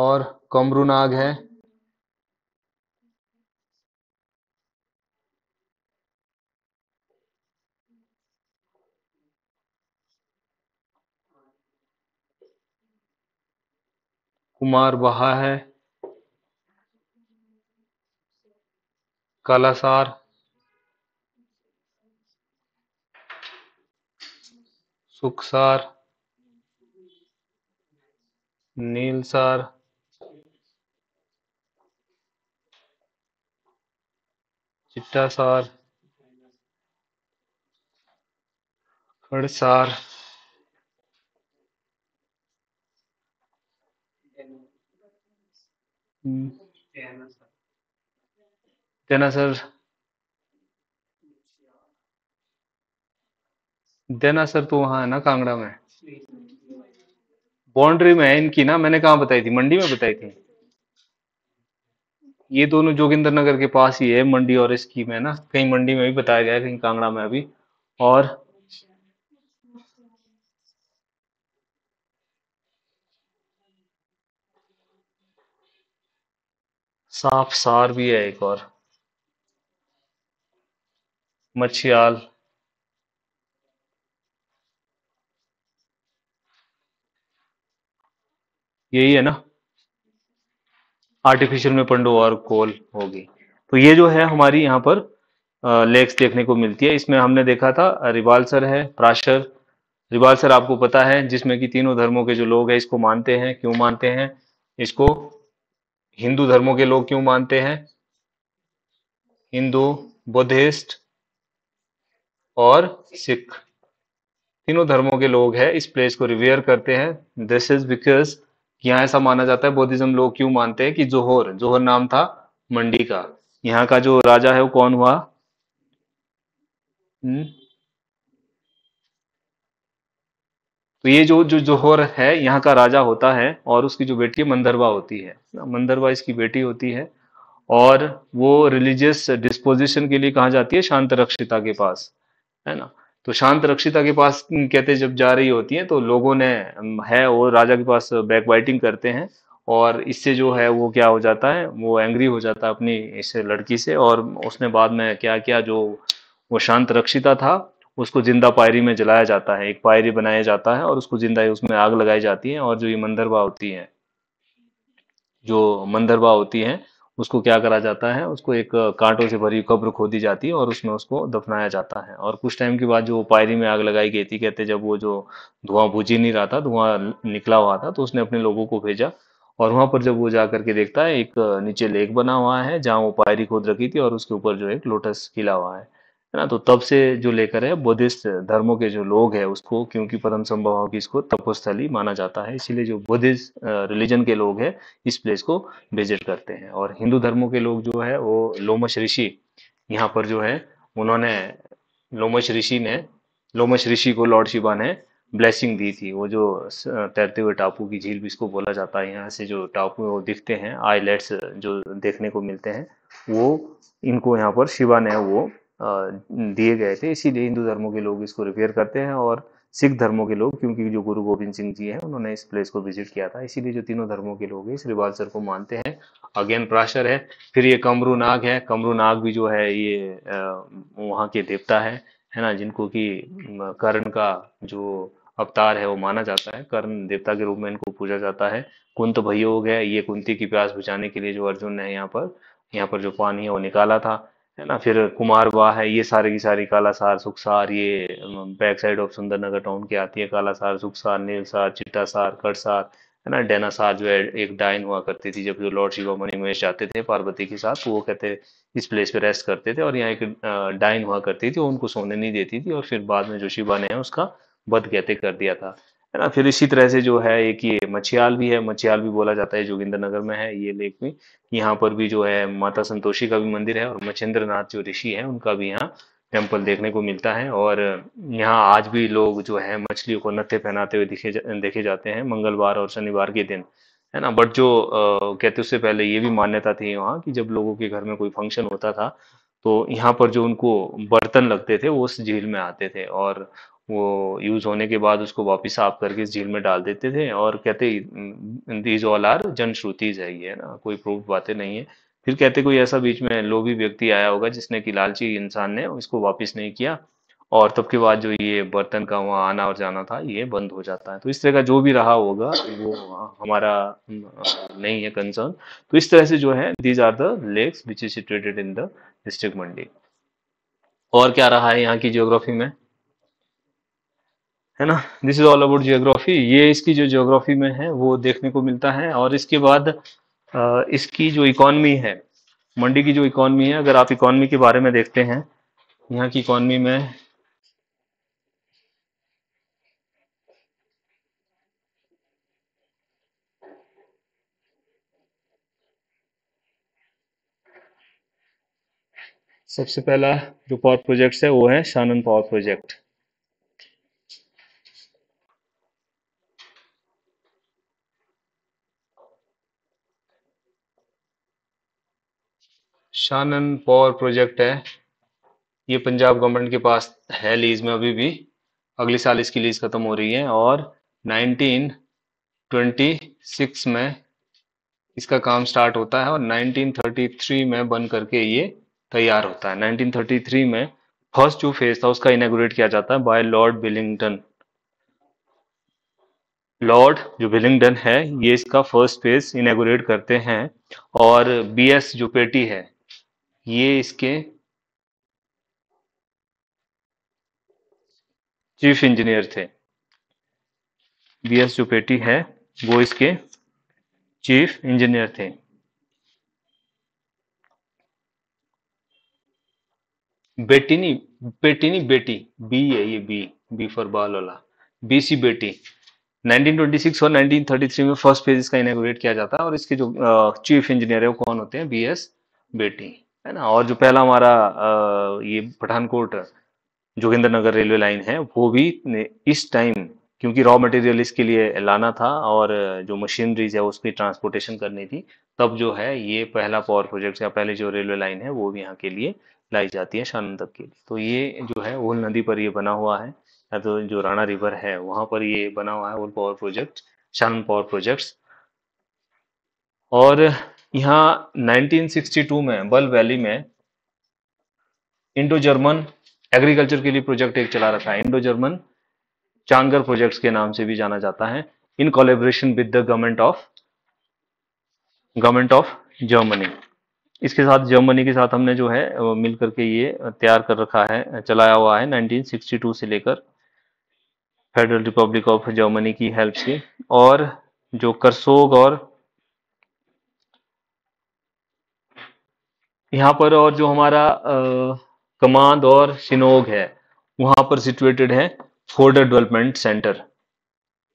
और कमरू नाग है कुमार बहा है कालासार सुखसार नीलसार चिट्टासार खड़सार देना सर देना सर तो वहां है ना कांगड़ा में बाउंड्री में है इनकी ना मैंने कहा बताई थी मंडी में बताई थी ये दोनों जोगिंदर नगर के पास ही है मंडी और इसकी में ना कहीं मंडी में भी बताया गया कहीं कांगड़ा में अभी और साफ सार भी है एक और मछियाल यही है ना आर्टिफिशियल में पंडो और कोल होगी तो ये जो है हमारी यहाँ पर लेक्स देखने को मिलती है इसमें हमने देखा था रिवाल्सर है प्राशर रिवाल्सर आपको पता है जिसमें कि तीनों धर्मों के जो लोग हैं इसको मानते हैं क्यों मानते हैं इसको हिंदू धर्मों के लोग क्यों मानते हैं हिंदू बुद्धिस्ट और सिख तीनों धर्मों के लोग हैं इस प्लेस को रिवेयर करते हैं दिस इज बिकॉज यहाँ ऐसा माना जाता है बौद्धिज्म लोग क्यों मानते हैं कि जोहर जोहर नाम था मंडी का यहाँ का जो राजा है वो कौन हुआ हुँ? हम्म? तो ये जो जो जोहर है यहाँ का राजा होता है और उसकी जो बेटी है मंदरवा होती है मंदरवा इसकी बेटी होती है और वो रिलीजियस डिस्पोजिशन के लिए कहाँ जाती है शांत रक्षिता के पास है ना तो शांत रक्षिता के पास कहते जब जा रही होती है तो लोगों ने है वो राजा के पास बैक बाइटिंग करते हैं और इससे जो है वो क्या हो जाता है वो एंग्री हो जाता है अपनी इस लड़की से और उसने बाद में क्या किया जो वो शांत रक्षिता था उसको जिंदा पायरी में जलाया जाता है एक पायरी बनाया जाता है और उसको जिंदा ही उसमें आग लगाई जाती है और जो ये मंदरबा होती है जो मंदरबा होती है उसको क्या करा जाता है उसको एक कांटों से भरी कब्र खोदी जाती है और उसमें उसको दफनाया जाता है और कुछ टाइम के बाद जो पायरी में आग लगाई गई थी कहते जब वो जो धुआं भूजी नहीं रहा था धुआं निकला हुआ था तो उसने अपने लोगों को भेजा और वहां पर जब वो जा करके देखता है एक नीचे लेक बना हुआ है जहाँ वो पायरी खोद रखी थी और उसके ऊपर जो एक लोटस खिला हुआ है है ना तो तब से जो लेकर है बुद्धिस्ट धर्मों के जो लोग हैं उसको क्योंकि परम संभव कि इसको तपोस्थली माना जाता है इसीलिए जो बुद्धिस्ट रिलीजन के लोग हैं इस प्लेस को विजिट करते हैं और हिंदू धर्मों के लोग जो है वो लोमश ऋषि यहाँ पर जो है उन्होंने लोमश ऋषि ने लोमश ऋषि को लॉर्ड शिवा ने ब्लेसिंग दी थी वो जो तैरते हुए टापू की झील भी इसको बोला जाता है यहाँ से जो टापू दिखते हैं आईलेट्स जो देखने को मिलते हैं वो इनको यहाँ पर शिवा ने वो दिए गए थे इसीलिए हिंदू धर्मों के लोग इसको रिपेयर करते हैं और सिख धर्मों के लोग क्योंकि जो गुरु गोविंद सिंह जी हैं उन्होंने इस प्लेस को विजिट किया था इसीलिए जो तीनों धर्मों के लोग इस रिवाल्सर को मानते हैं अगेन प्राशर है फिर ये कमरू नाग है कमरू नाग भी जो है ये वहाँ के देवता है है ना जिनको कि कर्ण का जो अवतार है वो माना जाता है कर्ण देवता के रूप में इनको पूजा जाता है कुंत भयोग है ये कुंती की प्यास बुझाने के लिए जो अर्जुन ने यहाँ पर यहाँ पर जो पानी है वो निकाला था है ना फिर कुमारवा है ये सारी की सारी कालासार सुखसार ये back side of Sundernagar town की आती है कालासार सुखसार नीलसार चिट्टासार कड़सार है ना डेनासार जो है एक डाइन हुआ करती थी जब जो लॉर्ड शिव महेश जाते थे पार्वती के साथ तो वो कहते इस प्लेस पे रेस्ट करते थे और यहाँ एक डाइन हुआ करती थी वो उनको सोने नहीं देती थी और फिर बाद में जो शिवा ने उसका वध कहते कर दिया था है ना फिर इसी तरह से जो है एक ये मछियाल भी है मछियाल भी बोला जाता है जोगिंदर नगर में है ये लेक में यहाँ पर भी जो है माता संतोषी का भी मंदिर है और मच्छेंद्र नाथ जो ऋषि है उनका भी यहाँ टेम्पल देखने को मिलता है और यहाँ आज भी लोग जो है मछलियों को नत्थे पहनाते हुए दिखे जा, देखे जाते हैं मंगलवार और शनिवार के दिन है ना बट जो आ, कहते उससे पहले ये भी मान्यता थी वहाँ कि जब लोगों के घर में कोई फंक्शन होता था तो यहाँ पर जो उनको बर्तन लगते थे वो उस झील में आते थे और वो यूज होने के बाद उसको वापस साफ करके इस झील में डाल देते थे और कहते दीज ऑल आर जनश्रुतिज है ये ना कोई प्रूफ बातें नहीं है फिर कहते कोई ऐसा बीच में लोभी व्यक्ति आया होगा जिसने कि लालची इंसान ने इसको वापस नहीं किया और तब के बाद जो ये बर्तन का वहाँ आना और जाना था ये बंद हो जाता है तो इस तरह का जो भी रहा होगा वो हमारा नहीं है कंसर्न तो इस तरह से जो है these are the lakes which is situated in the district Mandi और क्या रहा है यहाँ की जियोग्राफी में है ना this is all about geography ये इसकी जो जियोग्राफी में है वो देखने को मिलता है और इसके बाद इसकी जो इकोनॉमी है मंडी की जो इकोनॉमी है अगर आप इकोनॉमी के बारे में देखते हैं यहाँ की इकोनॉमी में सबसे पहला जो पावर प्रोजेक्ट्स है वो है Shanan power project Shanan power project है ये पंजाब गवर्नमेंट के पास है लीज में अभी भी अगले साल इसकी लीज खत्म हो रही है और 1926 में इसका काम स्टार्ट होता है और 1933 में बन करके ये तैयार होता है 1933 में फर्स्ट जो फेज था उसका इनाग्रेट किया जाता है बाय लॉर्ड बिलिंगटन लॉर्ड जो बिलिंगटन है ये इसका फर्स्ट फेज इनाग्रेट करते हैं और बीएस जो पेटी है ये इसके चीफ इंजीनियर थे बी एस चुपेटी है वो इसके चीफ इंजीनियर थे बेटिनी बेटिनी बेटी बी है ये बी बी फॉर बाल वाला बीसी बेटी 1926 और 1933 में फर्स्ट फेज इसका इनग्रेट किया जाता है और इसके जो चीफ इंजीनियर है वो कौन होते हैं बी एस बेटी है ना और जो पहला हमारा ये Pathankot Jogindernagar railway line है वो भी इस टाइम क्योंकि रॉ मटेरियल इसके लिए लाना था और जो मशीनरीज है उसकी ट्रांसपोर्टेशन करनी थी तब जो है ये पहला पावर प्रोजेक्ट या पहले जो रेलवे लाइन है वो भी यहाँ के लिए लाई जाती है शानन तक के लिए तो ये जो है ओल नदी पर ये बना हुआ है या तो जो राणा रिवर है वहां पर ये बना हुआ है ओल power project Shanan power projects और यहाँ 1962 में बल वैली में इंडो जर्मन एग्रीकल्चर के लिए प्रोजेक्ट एक चला रखा है इंडो जर्मन चांगर प्रोजेक्ट्स के नाम से भी जाना जाता है in collaboration with the government of government of Germany इसके साथ जर्मनी के साथ हमने जो है मिल करके ये तैयार कर रखा है चलाया हुआ है 1962 से लेकर फेडरल रिपब्लिक ऑफ जर्मनी की हेल्प से और जो करसोग और यहाँ पर और जो हमारा कमांद और शिनोग है वहां पर सिचुएटेड है fodder development centre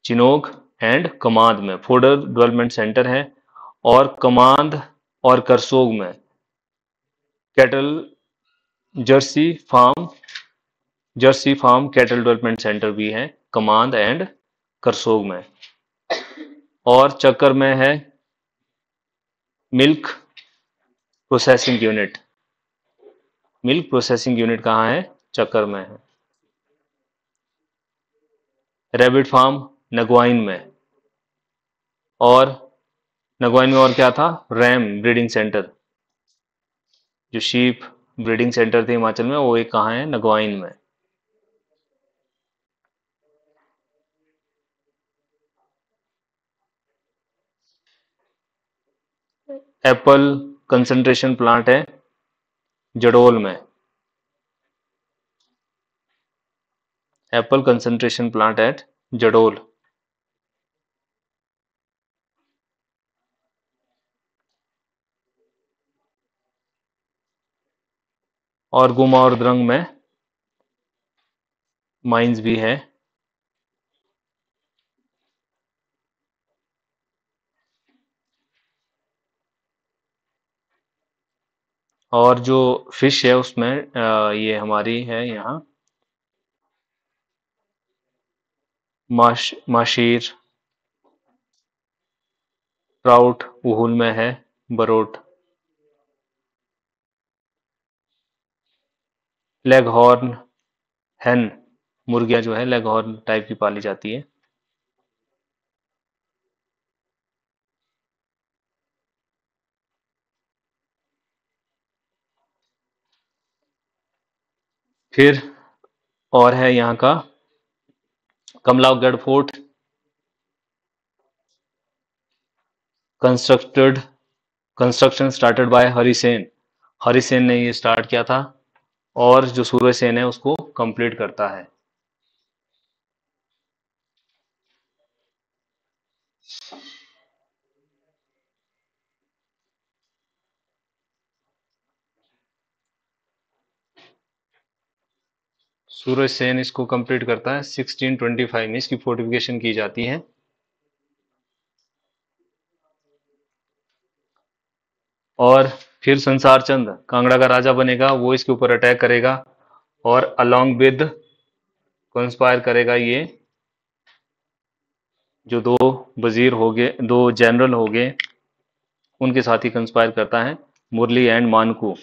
Chinog and Kamand में फोर्डर डेवलपमेंट सेंटर है और कमांद और करसोग में cattle jersey farm jersey farm cattle development centre भी है कमांद एंड करसोग में और चक्कर में है milk processing unit milk processing unit कहाँ है चक्कर में है रेबिड फार्म नगवाइन में और नगवाइन में और क्या था रैम ब्रीडिंग सेंटर जो शीप ब्रीडिंग सेंटर थे हिमाचल में वो एक कहाँ है नगवाइन में एप्पल कंसंट्रेशन प्लांट है जडोल में apple concentration plant at Jadol और गुमा और द्रंग में माइंस भी है और जो फिश है उसमें ये हमारी है यहाँ माश माशीर ट्राउट उहुल में है बरोट लेग हॉर्न हैन मुर्गियां जो है लेग हॉर्न टाइप की पाली जाती है फिर और है यहाँ का Kamlagarh fort constructed construction started by Harisen Harisen ने ये स्टार्ट किया था और जो सूर्य सेन है उसको कंप्लीट करता है सूरज सेन इसको कंप्लीट करता है 1625 में इसकी फोर्टिफिकेशन की जाती है और फिर संसार चंद कांगड़ा का राजा बनेगा वो इसके ऊपर अटैक करेगा और अलोंग विद कंस्पायर करेगा ये जो दो वजीर हो गए दो जनरल हो गए उनके साथ ही कंस्पायर करता है मुरली एंड मानकू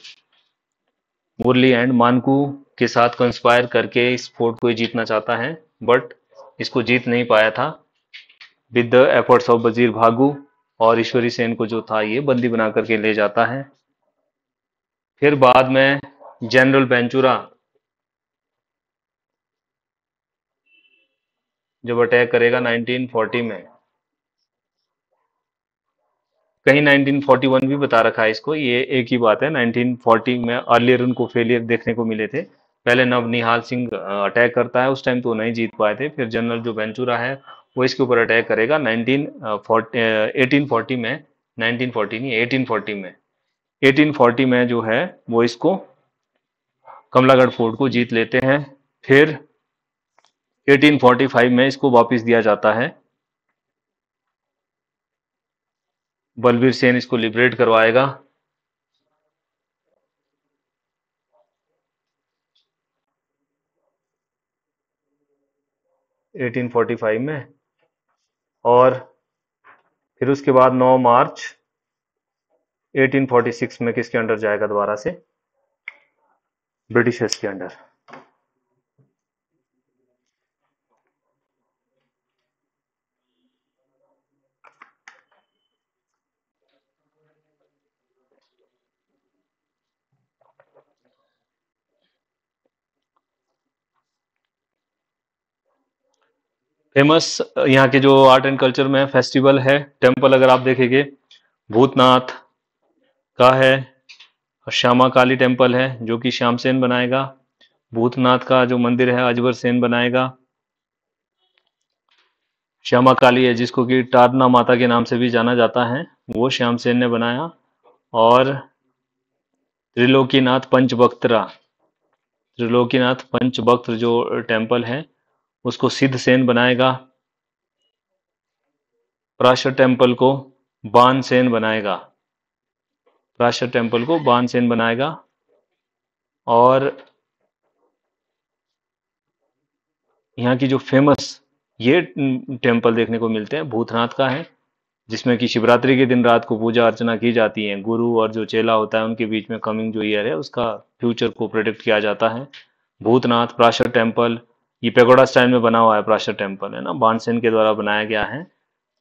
मुरली एंड मानकू के साथ कंस्पायर करके इस फोर्ट को जीतना चाहता है बट इसको जीत नहीं पाया था विद द एफर्ट्स ऑफ वजीर भागू और ईश्वरी सेन को जो था ये बंदी बना करके ले जाता है फिर बाद में जनरल बेंचुरा जब अटैक करेगा 1940 में कहीं 1941 भी बता रखा है इसको ये एक ही बात है 1940 में अर्लियर उनको फेलियर देखने को मिले थे पहले नव निहाल सिंह अटैक करता है उस टाइम तो नहीं जीत पाए थे फिर जनरल जो वेंचुरा है वो इसके ऊपर अटैक करेगा नाइनटीन एटीन फोर्टी में नाइनटीन फोर्टी नहीं एटीन फोर्टी में एटीन फोर्टी में जो है वो इसको कमलागढ़ फोर्ट को जीत लेते हैं फिर 1845 में इसको वापस दिया जाता है बलबीर सेन इसको लिबरेट करवाएगा 1845 में और फिर उसके बाद 9 मार्च 1846 में किसके अंडर जाएगा दोबारा से ब्रिटिशर्स के अंडर फेमस यहाँ के जो आर्ट एंड कल्चर में फेस्टिवल है टेम्पल अगर आप देखेंगे भूतनाथ का है श्यामा काली टेम्पल है जो कि श्याम सेन बनाएगा भूतनाथ का जो मंदिर है अजबर सेन बनाएगा श्यामा काली है जिसको कि टारना माता के नाम से भी जाना जाता है वो श्याम सेन ने बनाया और त्रिलोकीनाथ पंचभक्तरा त्रिलोकीनाथ पंचभक्त जो टेम्पल है उसको सिद्ध सेन बनाएगा प्राशर टेम्पल को बान सेन बनाएगा प्राशर टेम्पल को बान सेन बनाएगा और यहाँ की जो फेमस ये टेम्पल देखने को मिलते हैं भूतनाथ का है जिसमें कि शिवरात्रि के दिन रात को पूजा अर्चना की जाती है गुरु और जो चेला होता है उनके बीच में कमिंग जो ईयर है उसका फ्यूचर को प्रोडिक्ट किया जाता है भूतनाथ प्राशर टेम्पल ये पेगोडा स्टाइल में बना हुआ है प्राशर टेम्पल है ना बानसेन के द्वारा बनाया गया है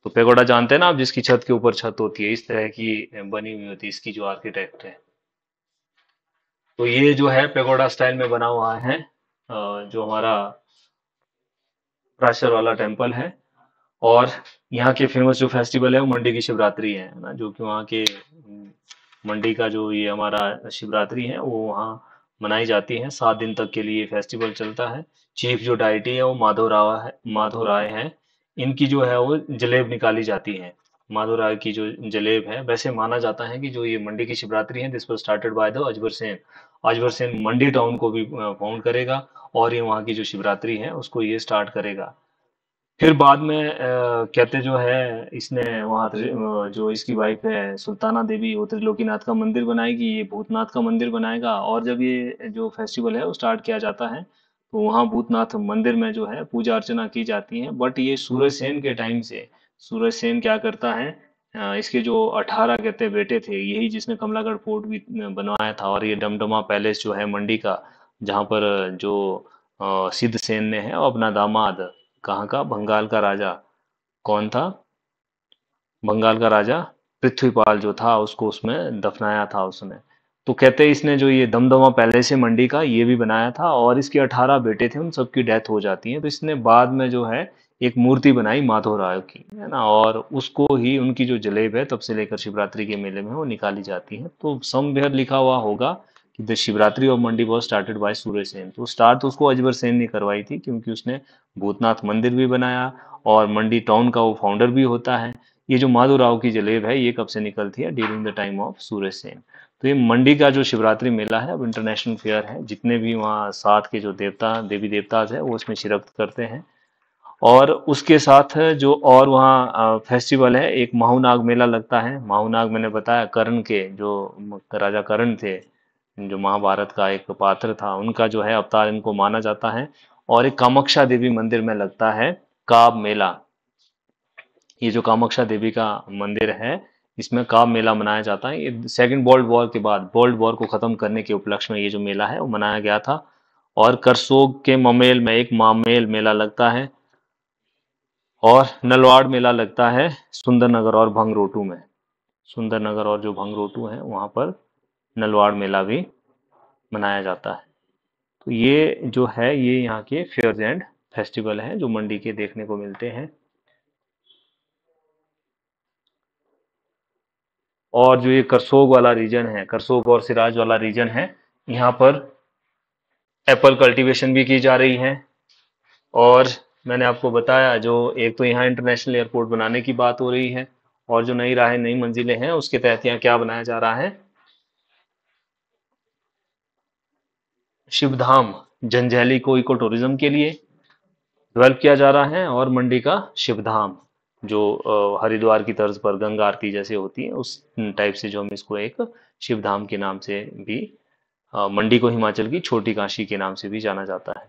तो पेगोडा जानते हैं ना आप जिसकी छत के ऊपर छत होती है इस तरह की बनी हुई होती है इसकी जो आर्किटेक्ट है तो ये जो है पेगोडा स्टाइल में बना हुआ है जो हमारा प्राशर वाला टेम्पल है और यहाँ के फेमस जो फेस्टिवल है वो मंडी की शिवरात्रि है ना जो कि वहाँ के मंडी का जो ये हमारा शिवरात्रि है वो वहाँ मनाई जाती है सात दिन तक के लिए फेस्टिवल चलता है चीफ जो डाइटी है वो माधव राव है माधव राय है इनकी जो है वो जलेब निकाली जाती है माधव राय की जो जलेब है वैसे माना जाता है कि जो ये मंडी की शिवरात्रि है दिस पर started by the Ajbar Sen Ajbar Sen Mandi town को भी फाउंड करेगा और ये वहाँ की जो शिवरात्रि है उसको ये स्टार्ट करेगा फिर बाद में आ, कहते जो है इसने वहाँ जो इसकी वाइफ है सुल्ताना देवी वो त्रिलोकीनाथ का मंदिर बनाएगी ये भूतनाथ का मंदिर बनाएगा और जब ये जो फेस्टिवल है वो स्टार्ट किया जाता है तो वहाँ भूतनाथ मंदिर में जो है पूजा अर्चना की जाती है बट ये सूरज सेन के टाइम से सूरज सेन क्या करता है इसके जो अठारह कहते बेटे थे यही जिसने कमलागढ़ फोर्ट भी बनवाया था और ये डमडमा पैलेस जो है मंडी का जहाँ पर जो सिद्ध सेन ने है अपना दामाद कहाँ का बंगाल का राजा कौन था बंगाल का राजा पृथ्वीपाल जो था उसको उसमें दफनाया था उसने तो कहते इसने जो ये दमदमा पहले से मंडी का ये भी बनाया था और इसके अठारह बेटे थे उन सबकी डेथ हो जाती है तो इसने बाद में जो है एक मूर्ति बनाई माधो राय की है ना और उसको ही उनकी जो जलेब है तब से लेकर शिवरात्रि के मेले में वो निकाली जाती है तो समवेयर लिखा हुआ होगा the Shivratri of Mandi was started by Surya Sen तो स्टार्ट उसको अजबर सेन ने करवाई थी क्योंकि उसने भूतनाथ मंदिर भी बनाया और मंडी टाउन का वो फाउंडर भी होता है ये जो माधुराव की जलेब है ये कब से निकलती है during the time of Surya Sen तो ये मंडी का जो शिवरात्रि मेला है अब इंटरनेशनल फेयर है जितने भी वहाँ साथ के जो देवता देवी देवताज है वो उसमें शिरकत करते हैं और उसके साथ जो और वहाँ फेस्टिवल है एक माहूनाग मेला लगता है माहूनाग मैंने बताया करण के जो राजा करण थे जो महाभारत का एक पात्र था उनका जो है अवतार इनको माना जाता है और एक कामाक्षा देवी मंदिर में लगता है काब मेला ये जो कामाक्षा देवी का मंदिर है इसमें काब मेला मनाया जाता है ये सेकंड वर्ल्ड वॉर के बाद वर्ल्ड वॉर को ख़त्म करने के उपलक्ष्य में ये जो मेला है वो मनाया गया था और करसोग के ममेल में एक मामेल मेला लगता है और नलवाड़ मेला लगता है सुंदरनगर और भंगरोटू में सुंदरनगर और जो भंगरोटू है वहां पर नलवाड़ मेला भी मनाया जाता है तो ये जो है ये यहाँ के फेयर्स एंड फेस्टिवल हैं जो मंडी के देखने को मिलते हैं और जो ये करसोग वाला रीजन है करसोग और सिराज वाला रीजन है यहाँ पर एप्पल कल्टीवेशन भी की जा रही है और मैंने आपको बताया जो एक तो यहाँ इंटरनेशनल एयरपोर्ट बनाने की बात हो रही है और जो नई राहें नई मंजिलें हैं उसके तहत यहाँ क्या बनाया जा रहा है शिवधाम जंजैली को इको टूरिज्म के लिए डेवलप किया जा रहा है और मंडी का शिवधाम जो हरिद्वार की तर्ज पर गंगा आरती जैसे होती है उस टाइप से जो हम इसको एक शिवधाम के नाम से भी मंडी को हिमाचल की छोटी काशी के नाम से भी जाना जाता है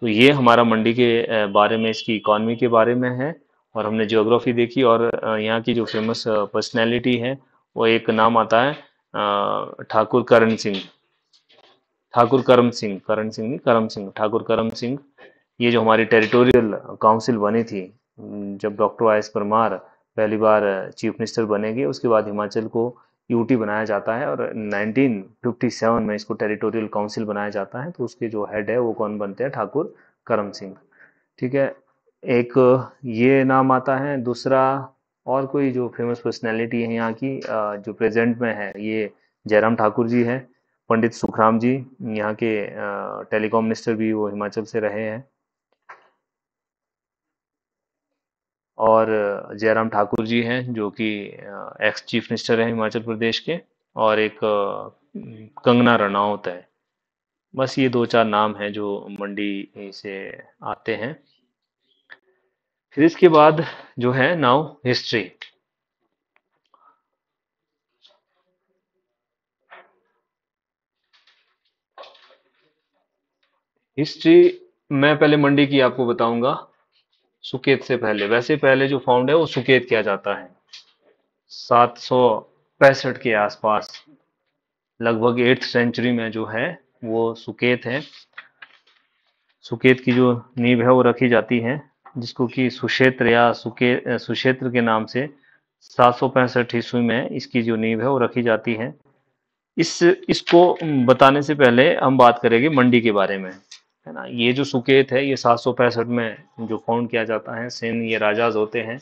तो ये हमारा मंडी के बारे में इसकी इकॉनमी के बारे में है और हमने जियोग्राफी देखी और यहाँ की जो फेमस पर्सनैलिटी है वो एक नाम आता है ठाकुर करण सिंह ठाकुर करम सिंह करण सिंह नहीं करम सिंह ठाकुर करम सिंह ये जो हमारी टेरिटोरियल काउंसिल बनी थी जब डॉक्टर वाई परमार पहली बार चीफ मिनिस्टर बनेंगे उसके बाद हिमाचल को यूटी बनाया जाता है और 1957 में इसको टेरिटोरियल काउंसिल बनाया जाता है तो उसके जो हेड है वो कौन बनते हैं ठाकुर करम सिंह ठीक है एक ये नाम आता है दूसरा और कोई जो फेमस पर्सनैलिटी है यहाँ की जो प्रेजेंट में है ये जयराम ठाकुर जी हैं पंडित सुखराम जी यहाँ के टेलीकॉम मिनिस्टर भी वो हिमाचल से रहे हैं और जयराम ठाकुर जी हैं जो कि एक्स चीफ मिनिस्टर हैं हिमाचल प्रदेश के और एक कंगना रनावत है बस ये दो चार नाम हैं जो मंडी से आते हैं फिर इसके बाद जो है नाउ हिस्ट्री हिस्ट्री मैं पहले मंडी की आपको बताऊंगा सुकेत से पहले वैसे पहले जो फाउंड है वो सुकेत किया जाता है सात सौ पैंसठ के आसपास लगभग एट्थ सेंचुरी में जो है वो सुकेत है सुकेत की जो नींव है वो रखी जाती है जिसको कि सुक्षेत्र या सुके सुक्षेत्र के नाम से सात सौ पैंसठ ईस्वी में इसकी जो नींव है वो रखी जाती है इस इसको बताने से पहले हम बात करेंगे मंडी के बारे में है ना ये जो सुकेत है ये सात सौ पैंसठ में जो फाउंड किया जाता है सेन ये राजाज होते हैं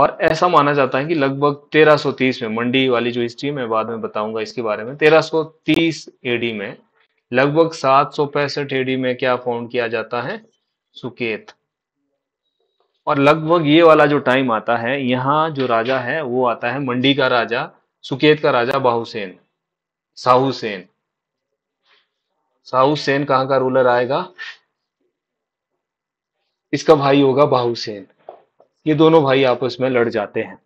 और ऐसा माना जाता है कि लगभग 1330 में मंडी वाली जो हिस्ट्री मैं बाद में बताऊंगा इसके बारे में 1330 एडी में लगभग सात सौ पैंसठ एडी में क्या फाउंड किया जाता है सुकेत और लगभग ये वाला जो टाइम आता है यहाँ जो राजा है वो आता है मंडी का राजा सुकेत का राजा बाहुसेन साहुसेन साहुसेन कहां का रूलर आएगा इसका भाई होगा बाहुसेन ये दोनों भाई आपस में लड़ जाते हैं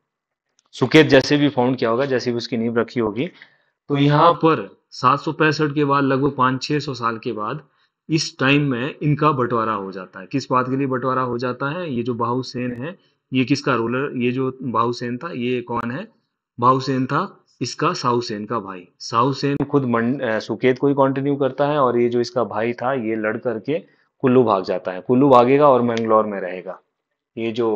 सुकेत जैसे भी फाउंड किया होगा जैसे भी उसकी नींव रखी होगी तो यहाँ पर सात के बाद लगभग पांच छह सौ साल के बाद इस टाइम में इनका बंटवारा हो जाता है किस बात के लिए बंटवारा हो जाता है ये जो बाहुसेन है ये किसका रूलर ये जो बाहुसेन था ये कौन है बाहुसेन था इसका साहुसेन का भाई साहुसेन खुद सुकेत को ही कंटिन्यू करता है और ये जो इसका भाई था ये लड़ करके कुल्लू भाग जाता है कुल्लू भागेगा और मैंगलोर में रहेगा ये जो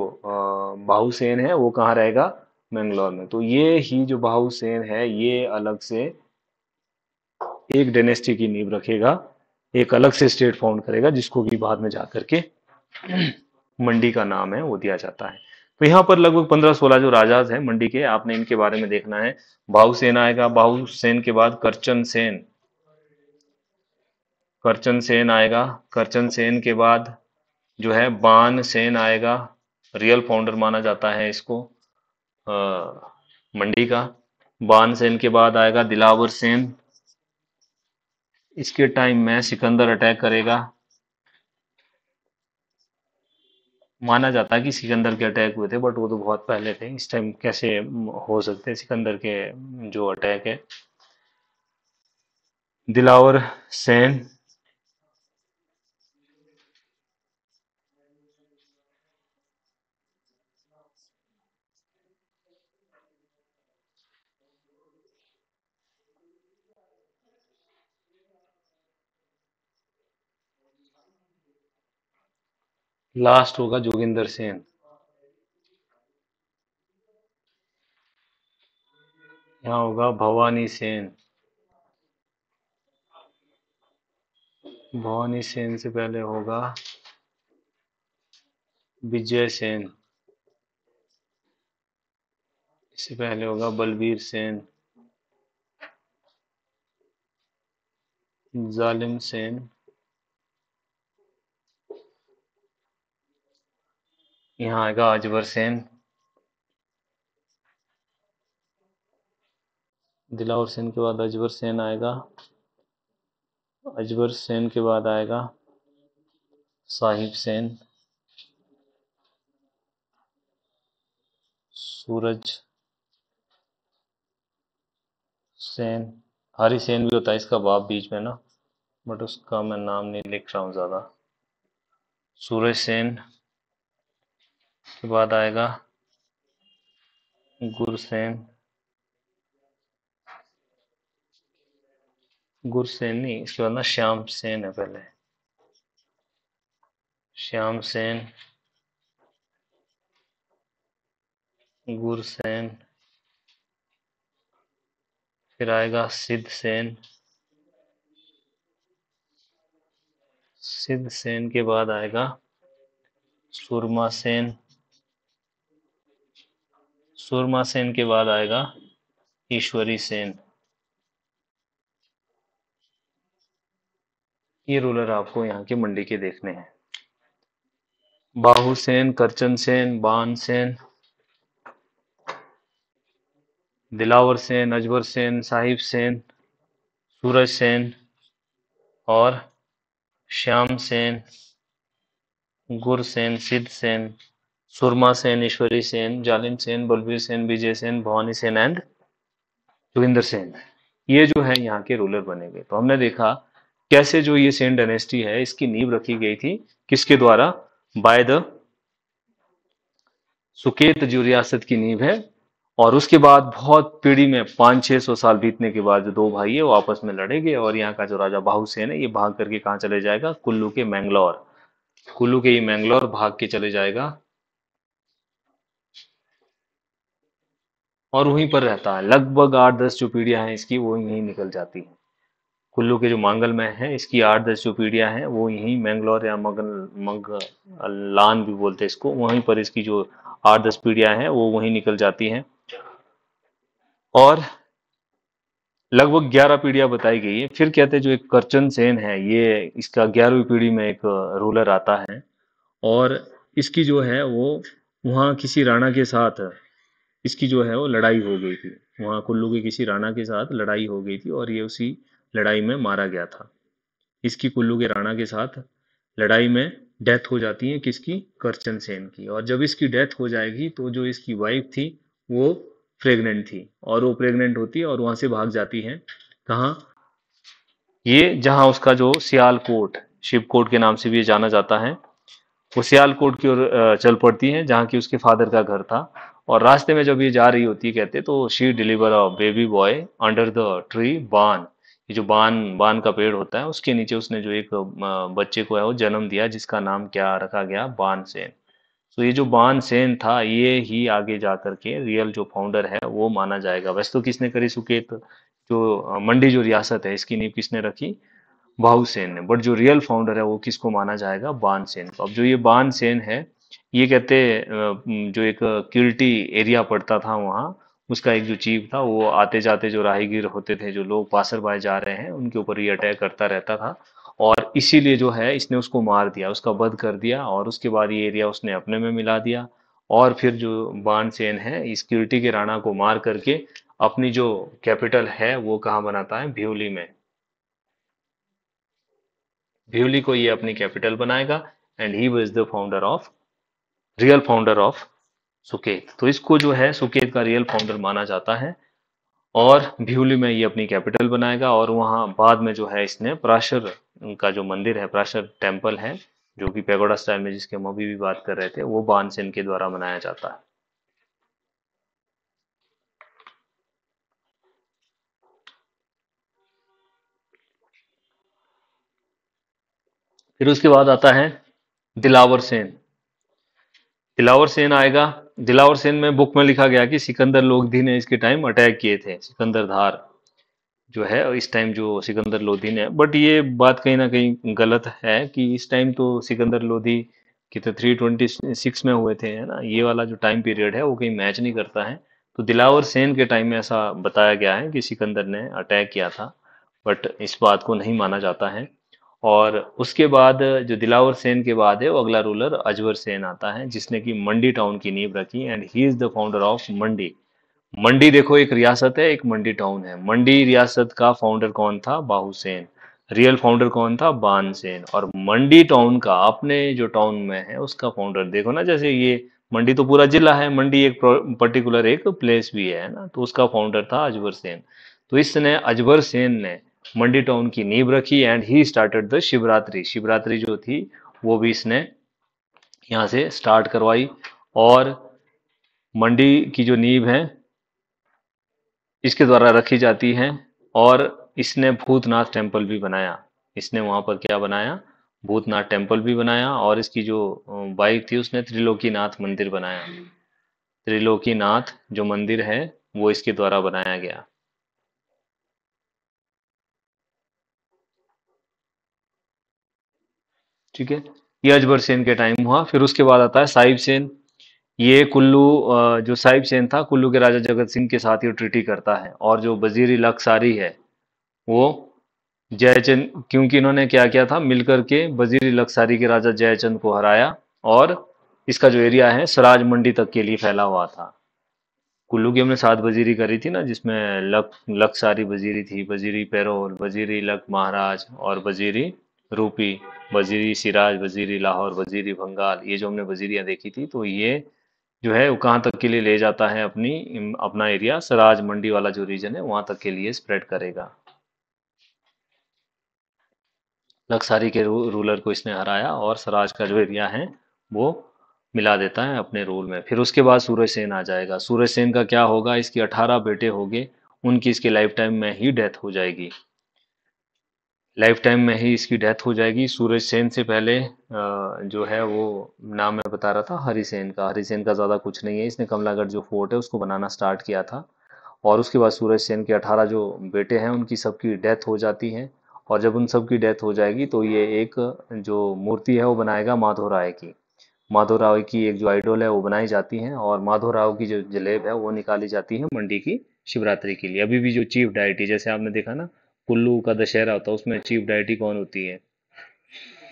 बाहुसेन है वो कहाँ रहेगा मैंगलोर में तो ये ही जो बाहुसेन है ये अलग से एक डेनेस्टी की नींव रखेगा एक अलग से स्टेट फाउंड करेगा जिसको भी बाद में जा करके मंडी का नाम है वो दिया जाता है तो यहाँ पर लगभग पंद्रह सोलह जो राजाज हैं मंडी के आपने इनके बारे में देखना है भाहुसेन आएगा भाहुसेन के बाद करचन सेन करचन सेन आएगा करचन सेन के बाद जो है बान सेन आएगा रियल फाउंडर माना जाता है इसको आ, मंडी का बान सेन के बाद आएगा दिलावर सेन इसके टाइम में सिकंदर अटैक करेगा माना जाता है कि सिकंदर के अटैक हुए थे बट वो तो बहुत पहले थे इस टाइम कैसे हो सकते हैं सिकंदर के जो अटैक है दिलावर सेन लास्ट होगा जोगिंदर सेन यहां होगा भवानी सेन भवानी सेन से पहले होगा विजय सेन इससे पहले होगा बलबीर सेन जालिम सेन यहाँ आएगा अजबर सेन दिलावर सेन के बाद अजबर सेन आएगा अजबर सेन के बाद आएगा साहिब सेन सूरज सेन हरी सेन भी होता है इसका बाप बीच में ना बट उसका मैं नाम नहीं लिख रहा हूँ ज़्यादा सूरज सेन उसके बाद आएगा गुरसेन गुरसेन नहीं इसके बाद ना श्याम सेन है पहले श्याम सेन गुरसेन फिर आएगा सिद्ध सेन सिद्ध सेन के बाद आएगा सुरमा सेन सुरमा सेन के बाद आएगा ईश्वरी सेन ये रूलर आपको यहाँ के मंडी के देखने हैं बाहुसेन सेन करचन सेन बान सेन दिलावर सेन अजबर सेन साहिब सेन सूरज सेन और श्याम सेन गुर सेन सिद्ध सेन सुरमा सेन ईश्वरी सेन जालिम सेन बलबीर सेन विजय सेन भवानी सेन एंड जोगिंदर सेन ये जो है यहाँ के रूलर बने गए तो हमने देखा कैसे जो ये सेन डायनेस्टी है इसकी नींव रखी गई थी किसके द्वारा बाय द सुकेत जो रियासत की नींव है और उसके बाद बहुत पीढ़ी में पांच छह सौ साल बीतने के बाद जो दो भाई है वो आपस में लड़ेंगे और यहाँ का जो राजा बाहुसेन है ये भाग करके कहाँ चले जाएगा कुल्लू के मैंगलोर कुल्लू के ये मैंगलोर भाग के चले जाएगा और वहीं पर रहता है लगभग आठ दस जो पीढ़ियाँ हैं इसकी वो यहीं निकल जाती हैं कुल्लू के जो मांगलमय हैं इसकी आठ दस जो पीढ़ियाँ हैं वो यहीं मैंगलोर या मगन मग लान भी बोलते हैं इसको वहीं पर इसकी जो आठ दस पीढ़ियाँ हैं वो वहीं निकल जाती हैं और लगभग ग्यारह पीढ़ियाँ बताई गई है फिर कहते हैं जो एक करचन सेन है ये इसका ग्यारहवीं पीढ़ी में एक रूलर आता है और इसकी जो है वो वहाँ किसी राणा के साथ इसकी जो है वो लड़ाई हो गई थी वहाँ कुल्लू के किसी राणा के साथ लड़ाई हो गई थी और ये उसी लड़ाई में मारा गया था इसकी कुल्लू के राणा के साथ लड़ाई में डेथ हो जाती है किसकी करचन सेन की और जब इसकी डेथ हो जाएगी तो जो इसकी वाइफ थी वो प्रेग्नेंट थी और वो प्रेग्नेंट होती है और वहां से भाग जाती है कहा ये जहां उसका जो सियालकोट शिवकोट के नाम से भी जाना जाता है वो सियालकोट की ओर चल पड़ती है जहाँ की उसके फादर का घर था और रास्ते में जब ये जा रही होती है कहते तो she deliver a baby boy under the tree बान ये जो बान बान का पेड़ होता है उसके नीचे उसने जो एक बच्चे को है वो जन्म दिया जिसका नाम क्या रखा गया बान सेन तो ये जो बान सेन था ये ही आगे जा करके रियल जो फाउंडर है वो माना जाएगा वैसे तो किसने करी सुकेत जो मंडी जो रियासत है इसकी नींव किसने रखी भाऊ सेन ने बट जो रियल फाउंडर है वो किसको माना जाएगा बान सेन को अब जो ये बान सेन है ये कहते जो एक किल्टी एरिया पड़ता था वहाँ उसका एक जो चीफ था वो आते जाते जो राहगीर होते थे जो लोग पासर बाय जा रहे हैं उनके ऊपर ये अटैक करता रहता था और इसीलिए जो है इसने उसको मार दिया उसका बध कर दिया और उसके बाद ये एरिया उसने अपने में मिला दिया और फिर जो बान सेन है इस किल्टी के राणा को मार करके अपनी जो कैपिटल है वो कहाँ बनाता है भ्यूली में भ्यूली को ये अपनी कैपिटल बनाएगा and he was the founder of real founder of Suket तो इसको जो है सुकेत का रियल फाउंडर माना जाता है और भ्यूली में ये अपनी कैपिटल बनाएगा और वहाँ बाद में जो है इसने प्राशर का जो मंदिर है प्राशर टेम्पल है जो कि पेगोडा स्टाइल में जिसके हम अभी भी बात कर रहे थे वो बानसेन के द्वारा मनाया जाता है फिर उसके बाद आता है दिलावर सेन दिलावर सेन आएगा दिलावर सेन में बुक में लिखा गया कि सिकंदर लोधी ने इसके टाइम अटैक किए थे सिकंदर धार जो है इस टाइम जो सिकंदर लोधी ने बट ये बात कहीं ना कहीं गलत है कि इस टाइम तो सिकंदर लोधी कितने थ्री ट्वेंटी सिक्स में हुए थे है ना ये वाला जो टाइम पीरियड है वो कहीं मैच नहीं करता है तो दिलावर सेन के टाइम में ऐसा बताया गया है कि सिकंदर ने अटैक किया था बट इस बात को नहीं माना जाता है और उसके बाद जो दिलावर सेन के बाद है वो अगला रूलर अजवर सेन आता है जिसने कि मंडी टाउन की नींव रखी and he is the founder of Mandi Mandi देखो एक रियासत है एक मंडी टाउन है मंडी रियासत का फाउंडर कौन था बाहुसेन रियल फाउंडर कौन था बानसेन और मंडी टाउन का अपने जो टाउन में है उसका फाउंडर देखो ना जैसे ये मंडी तो पूरा जिला है मंडी एक पर्टिकुलर एक प्लेस भी है ना तो उसका फाउंडर था अजबर सेन तो इसने अजबर सेन ने मंडी टाउन की नींव रखी and he started the Shivratri Shivratri जो थी वो भी इसने यहाँ से स्टार्ट करवाई और मंडी की जो नींव है इसके द्वारा रखी जाती है और इसने भूतनाथ टेम्पल भी बनाया इसने वहां पर क्या बनाया भूतनाथ टेम्पल भी बनाया और इसकी जो बाइक थी उसने त्रिलोकीनाथ मंदिर बनाया त्रिलोकीनाथ जो मंदिर है वो इसके द्वारा बनाया गया ठीक है ये अजबर सेन के टाइम हुआ फिर उसके बाद आता है साहिब सेन ये कुल्लू जो साहिब सेन था कुल्लू के राजा जगत सिंह के साथ ये ट्रिटी करता है और जो वजीर लक्सारी है वो जयचंद क्योंकि इन्होंने क्या किया था मिलकर के वजीर लक्सारी के राजा जयचंद को हराया और इसका जो एरिया है सराज मंडी तक के लिए फैला हुआ था कुल्लू की हमने सात वजीरी करी थी ना जिसमें लक लक्सारी वजीरी थी वजीरी पैरोल वजीरी लक महाराज और वजीरी रूपी वजीरी सिराज वजीरी लाहौर वजीरी बंगाल ये जो हमने वजीरियाँ देखी थी तो ये जो है वो कहाँ तक के लिए ले जाता है अपनी अपना एरिया सराज मंडी वाला जो रीजन है वहाँ तक के लिए स्प्रेड करेगा लक्सारी के रू, रूलर को इसने हराया और सराज का जो एरिया है वो मिला देता है अपने रूल में फिर उसके बाद सूर्य सेन आ जाएगा सूर्य सेन का क्या होगा इसकी अठारह बेटे होंगे उनकी इसके लाइफ टाइम में ही डेथ हो जाएगी लाइफ टाइम में ही इसकी डेथ हो जाएगी सूरज सेन से पहले जो है वो नाम मैं बता रहा था हरी सेन का हरी सेन का ज़्यादा कुछ नहीं है इसने कमलागढ़ जो फोर्ट है उसको बनाना स्टार्ट किया था और उसके बाद सूरज सेन के अठारह जो बेटे हैं उनकी सबकी डेथ हो जाती है और जब उन सबकी डेथ हो जाएगी तो ये एक जो मूर्ति है वो बनाएगा माधव राय की माधव राव की एक जो आइडोल है वो बनाई जाती हैं और माधव राव की जो जलेब है वो निकाली जाती है मंडी की शिवरात्रि के लिए अभी भी जो चीफ डाइटी जैसे आपने देखा ना कुल्लू का दशहरा होता है उसमें चीफ डायटी कौन होती है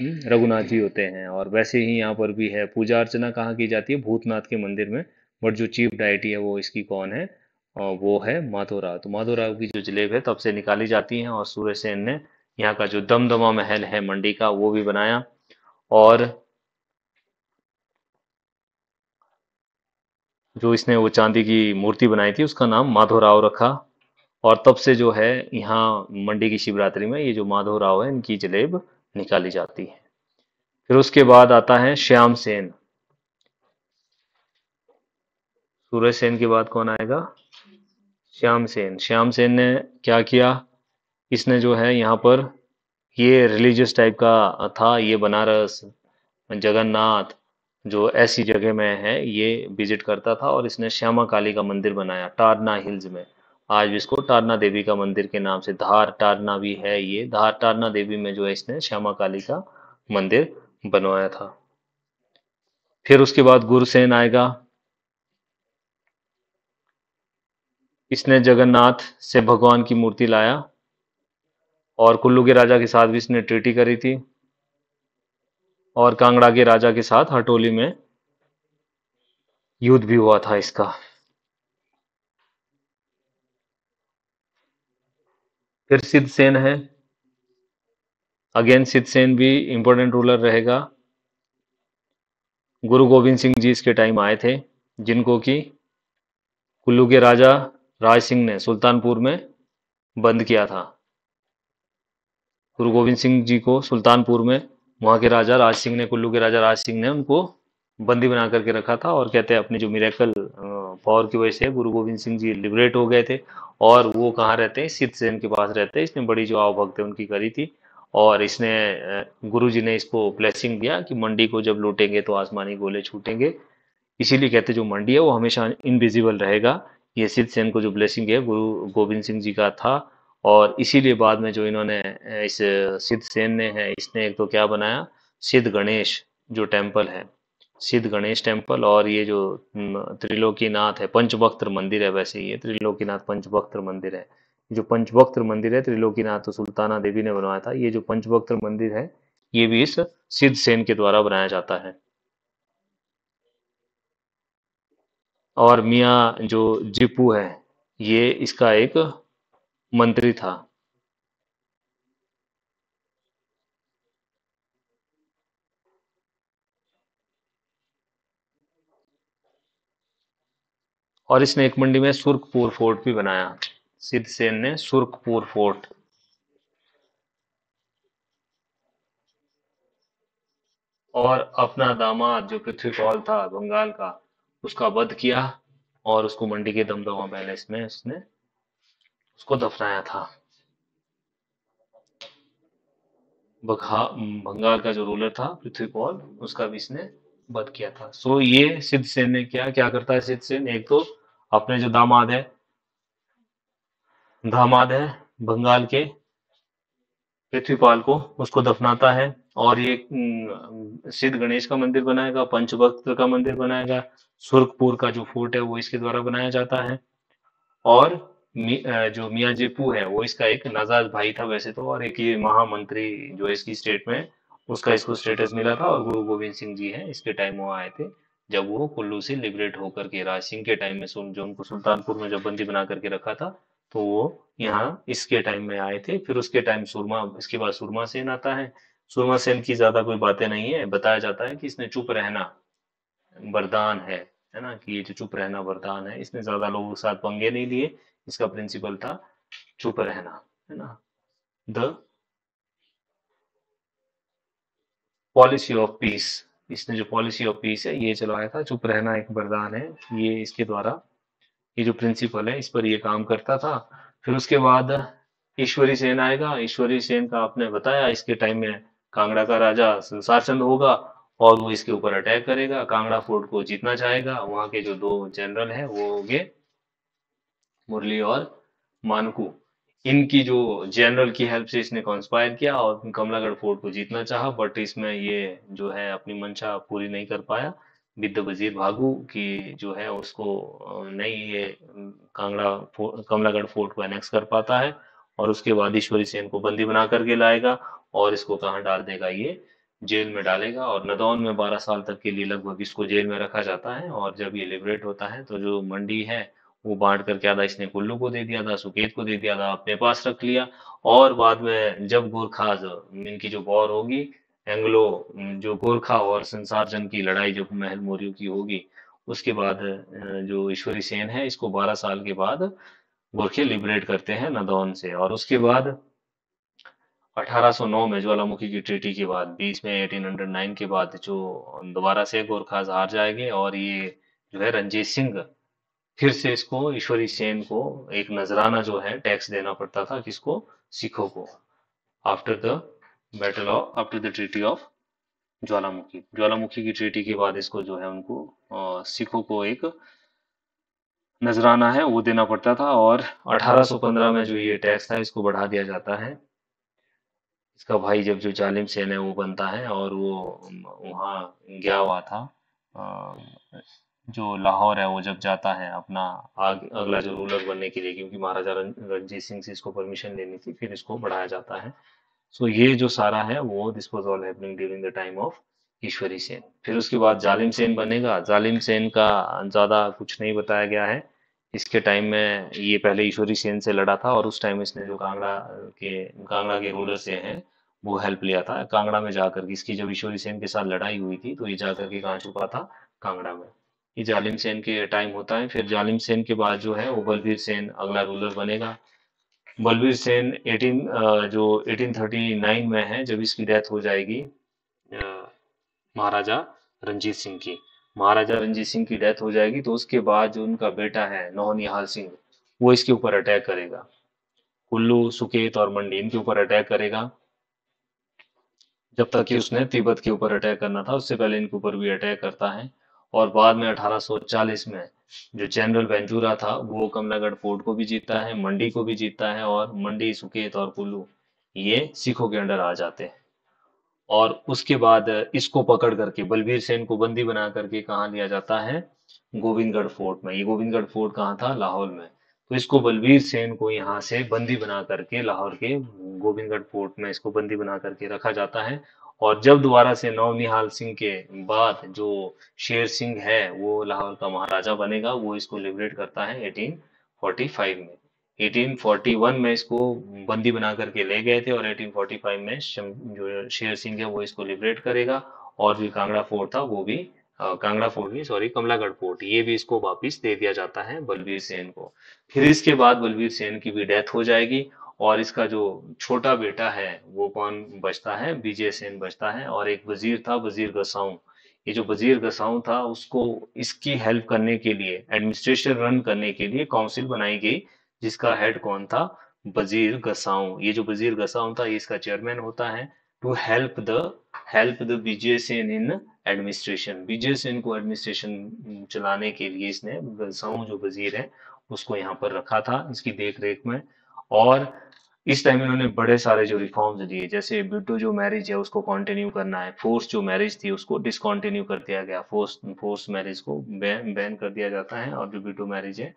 हम्म, रघुनाथ जी होते हैं और वैसे ही यहाँ पर भी है पूजा अर्चना कहाँ की जाती है भूतनाथ के मंदिर में बट जो चीफ डायटी है वो इसकी कौन है और वो है माधोराव तो माधोराव की जो जलेब है तब से निकाली जाती है और सूर्य सेन ने यहाँ का जो दमदमा महल है मंडी का वो भी बनाया और जो इसने वो चांदी की मूर्ति बनाई थी उसका नाम माधोराव रखा और तब से जो है यहाँ मंडी की शिवरात्रि में ये जो माधव राव है इनकी जलेब निकाली जाती है फिर उसके बाद आता है श्याम सेन सूरज सेन के बाद कौन आएगा श्याम सेन श्याम सेन ने क्या किया इसने जो है यहाँ पर ये रिलीजियस टाइप का था ये बनारस जगन्नाथ जो ऐसी जगह में है ये विजिट करता था और इसने श्यामा काली का मंदिर बनाया टारना हिल्स में आज भी इसको टारना देवी का मंदिर के नाम से धार टारना भी है ये धार टारना देवी में जो है इसने श्यामा काली का मंदिर बनवाया था फिर उसके बाद गुरुसेन आएगा इसने जगन्नाथ से भगवान की मूर्ति लाया और कुल्लू के राजा के साथ भी इसने ट्रीटी करी थी और कांगड़ा के राजा के साथ हटोली में युद्ध भी हुआ था इसका फिर सिद्ध सेन है अगेन सिद्ध सेन भी इंपॉर्टेंट रूलर रहेगा गुरु गोविंद सिंह जी इसके टाइम आए थे जिनको कि कुल्लू के राजा राज सिंह ने सुल्तानपुर में बंद किया था गुरु गोविंद सिंह जी को सुल्तानपुर में वहां के राजा राज सिंह ने कुल्लू के राजा राज सिंह ने उनको बंदी बना करके रखा था और कहते हैं अपनी जो मिरेकल पावर की वजह से गुरु गोविंद सिंह जी लिबरेट हो गए थे और वो कहाँ रहते हैं सिद्ध सेन के पास रहते हैं इसने बड़ी जो आवभक्त है उनकी करी थी और इसने गुरु जी ने इसको ब्लेसिंग दिया कि मंडी को जब लूटेंगे तो आसमानी गोले छूटेंगे इसीलिए कहते जो मंडी है वो हमेशा इनविजिबल रहेगा ये सिद्ध सेन को जो ब्लेसिंग है गुरु गोविंद सिंह जी का था और इसीलिए बाद में जो इन्होंने इस सिद्ध सेन ने है इसने एक तो क्या बनाया सिद्ध गणेश जो टेम्पल है सिद्ध गणेश टेम्पल और ये जो त्रिलोकीनाथ है पंचभक्त मंदिर है वैसे ये त्रिलोकीनाथ पंचभक्त मंदिर है जो पंचभक्त मंदिर है त्रिलोकीनाथ तो सुल्ताना देवी ने बनवाया था ये जो पंचभक्त मंदिर है ये भी इस सिद्ध सेन के द्वारा बनाया जाता है और मियाँ जो जिपू है ये इसका एक मंत्री था और इसने एक मंडी में सुर्खपुर फोर्ट भी बनाया सिद्ध सेन ने सुर्खपुर फोर्ट और अपना दामाद जो पृथ्वी पॉल था बंगाल का उसका वध किया और उसको मंडी के दमदमा पैलेस में उसने उसको दफनाया था बंगाल का जो रूलर था पृथ्वी पॉल उसका भी इसने वध किया था सो ये सिद्ध सेन ने क्या क्या करता है सिद्ध सेन एक तो अपने जो दामाद है दामाद है बंगाल के पृथ्वीपाल को उसको दफनाता है और ये सिद्ध गणेश का मंदिर बनाएगा पंचभक्त का मंदिर बनाएगा सुर्खपुर का जो फोर्ट है वो इसके द्वारा बनाया जाता है और मी, जो मियाँ जेपू है वो इसका एक नाजाज भाई था वैसे तो और एक ये महामंत्री जो है इसकी स्टेट में उसका इसको स्टेटस मिला था और गुरु गोविंद सिंह जी हैं इसके टाइम वो आए थे जब वो कुल्लू से लिबरेट होकर के राज सिंह के टाइम में सुन जो उनको सुल्तानपुर में जब बंदी बना करके रखा था तो वो यहाँ इसके टाइम में आए थे फिर उसके टाइम सुरमा इसके बाद सुरमा सेन आता है सुरमा सेन की ज्यादा कोई बातें नहीं है बताया जाता है कि इसने चुप रहना वरदान है है ना कि ये जो चुप रहना वरदान है इसने ज्यादा लोगों के साथ पंगे नहीं लिए इसका प्रिंसिपल था चुप रहना है ना द पॉलिसी ऑफ पीस इसने जो पॉलिसी ऑफ पीस है ये चलाया था चुप रहना एक वरदान है ये इसके द्वारा ये जो प्रिंसिपल है इस पर ये काम करता था फिर उसके बाद ईश्वरी सेन आएगा ईश्वरी सेन का आपने बताया इसके टाइम में कांगड़ा का राजा संसार चंद होगा और वो इसके ऊपर अटैक करेगा कांगड़ा फोर्ट को जीतना चाहेगा वहां के जो दो जनरल हैं वो होंगे मुरली और मानकू इनकी जो जनरल की हेल्प से इसने कॉन्स्पायर किया और कमलागढ़ फोर्ट को जीतना चाहा बट इसमें ये जो है अपनी मंशा पूरी नहीं कर पाया विद्य वजीर भागु की जो है उसको नहीं ये कांगड़ा फो, कमलागढ़ फोर्ट को एनेक्स कर पाता है और उसके बाद ईश्वरी सेन को बंदी बना करके लाएगा और इसको कहाँ डाल देगा ये जेल में डालेगा और नदौन में 12 साल तक के लिए लगभग इसको जेल में रखा जाता है और जब ये लिबरेट होता है तो जो मंडी है वो बांट कर क्या था इसने कुल्लू को दे दिया था सुकेत को दे दिया था अपने पास रख लिया और बाद में जब गोरखा इनकी जो वॉर होगी एंग्लो जो गोरखा और संसार जंग की लड़ाई जो महल मौर्य की होगी उसके बाद जो ईश्वरी सेन है इसको 12 साल के बाद गोरखे लिबरेट करते हैं नदौन से और उसके बाद 1809 में ज्वालामुखी की ट्रीटी के बाद बीच में 1809 के बाद जो दोबारा से गोरखाज हार जाएंगे और ये जो है रंजीत सिंह फिर से इसको ईश्वरी सेन को एक नजराना जो है टैक्स देना पड़ता था किसको सिखों को after the battle of after the treaty of Jwalamukhi Jwalamukhi की ट्रीटी के बाद इसको जो है उनको सिखों को एक नजराना है वो देना पड़ता था और 1815 में जो ये टैक्स था इसको बढ़ा दिया जाता है इसका भाई जब जो जालिम सेन है वो बनता है और वो वहाँ गया हुआ था जो लाहौर है वो जब जाता है अपना आग, अगला जो रूलर बनने के लिए क्योंकि महाराजा रंजीत सिंह से इसको परमिशन लेनी थी फिर इसको बढ़ाया जाता है सो ये जो सारा है वो this was all happening during the time of Ishwari Sen फिर उसके बाद जालिम सेन बनेगा जालिम सेन का ज़्यादा कुछ नहीं बताया गया है इसके टाइम में ये पहले ईश्वरी सेन से लड़ा था और उस टाइम इसने जो कांगड़ा के कांगड़ा के रूलर से हैं वो हेल्प लिया था कांगड़ा में जाकर इसकी जब ईश्वरी सेन के साथ लड़ाई हुई थी तो ये जाकर के कहाँ छुपा था कांगड़ा में ये जालिम सेन के टाइम होता है फिर जालिम सेन के बाद जो है वो बलबीर सेन अगला रूलर बनेगा बलबीर सेन 18 जो 1839 में है जब इसकी डेथ हो जाएगी महाराजा रंजीत सिंह की महाराजा रंजीत सिंह की डेथ हो जाएगी तो उसके बाद जो उनका बेटा है नौनिहाल सिंह वो इसके ऊपर अटैक करेगा कुल्लू सुकेत और मंडी इनके ऊपर अटैक करेगा जब तक कि उसने तिब्बत के ऊपर अटैक करना था उससे पहले इनके ऊपर भी अटैक करता है और बाद में 1840 में जो जनरल वेंचूरा था वो कमलागढ़ पोर्ट को भी जीतता है मंडी को भी जीतता है और मंडी सुकेत और कुल्लू ये सिखों के अंडर आ जाते हैं और उसके बाद इसको पकड़ करके बलबीर सेन को बंदी बना करके कहा लिया जाता है गोविंदगढ़ फोर्ट में ये गोविंदगढ़ फोर्ट कहाँ था लाहौल में तो इसको बलबीर सेन को यहाँ से बंदी बना करके लाहौर के गोविंदगढ़ फोर्ट में इसको बंदी बना करके रखा जाता है और जब दोबारा से नवनिहाल सिंह के बाद जो शेर सिंह है वो लाहौर का महाराजा बनेगा वो इसको लिबरेट करता है 1845 में 1841 में इसको बंदी बना करके ले गए थे और 1845 में जो शेर सिंह है वो इसको लिबरेट करेगा और जो कांगड़ा फोर्ट था वो भी कांगड़ा फोर्ट नहीं सॉरी कमलागढ़ फोर्ट ये भी इसको वापिस दे दिया जाता है बलबीर सेन को फिर इसके बाद बलबीर सेन की भी डेथ हो जाएगी और इसका जो छोटा बेटा है वो कौन बचता है विजय सेन बचता है और एक वजीर था वजीर गसाऊ ये जो वजीर गसाऊ था उसको इसकी हेल्प करने के लिए एडमिनिस्ट्रेशन रन करने के लिए काउंसिल बनाई गई जिसका हेड कौन था वजीर गसाऊ ये जो वजीर गसाऊ था ये इसका चेयरमैन होता है to help the help the Vijay Sen in administration Vijay Sen को एडमिनिस्ट्रेशन चलाने के लिए इसने गसाऊ जो वजीर है उसको यहाँ पर रखा था इसकी देख रेख में और इस टाइम इन्होंने बड़े सारे जो रिफॉर्म्स दिए जैसे बिटो जो मैरिज है उसको कंटिन्यू करना है फोर्स जो मैरिज थी उसको डिसकंटिन्यू कर दिया गया फोर्स फोर्स मैरिज को बैन बैन कर दिया जाता है और जो बिटो मैरिज है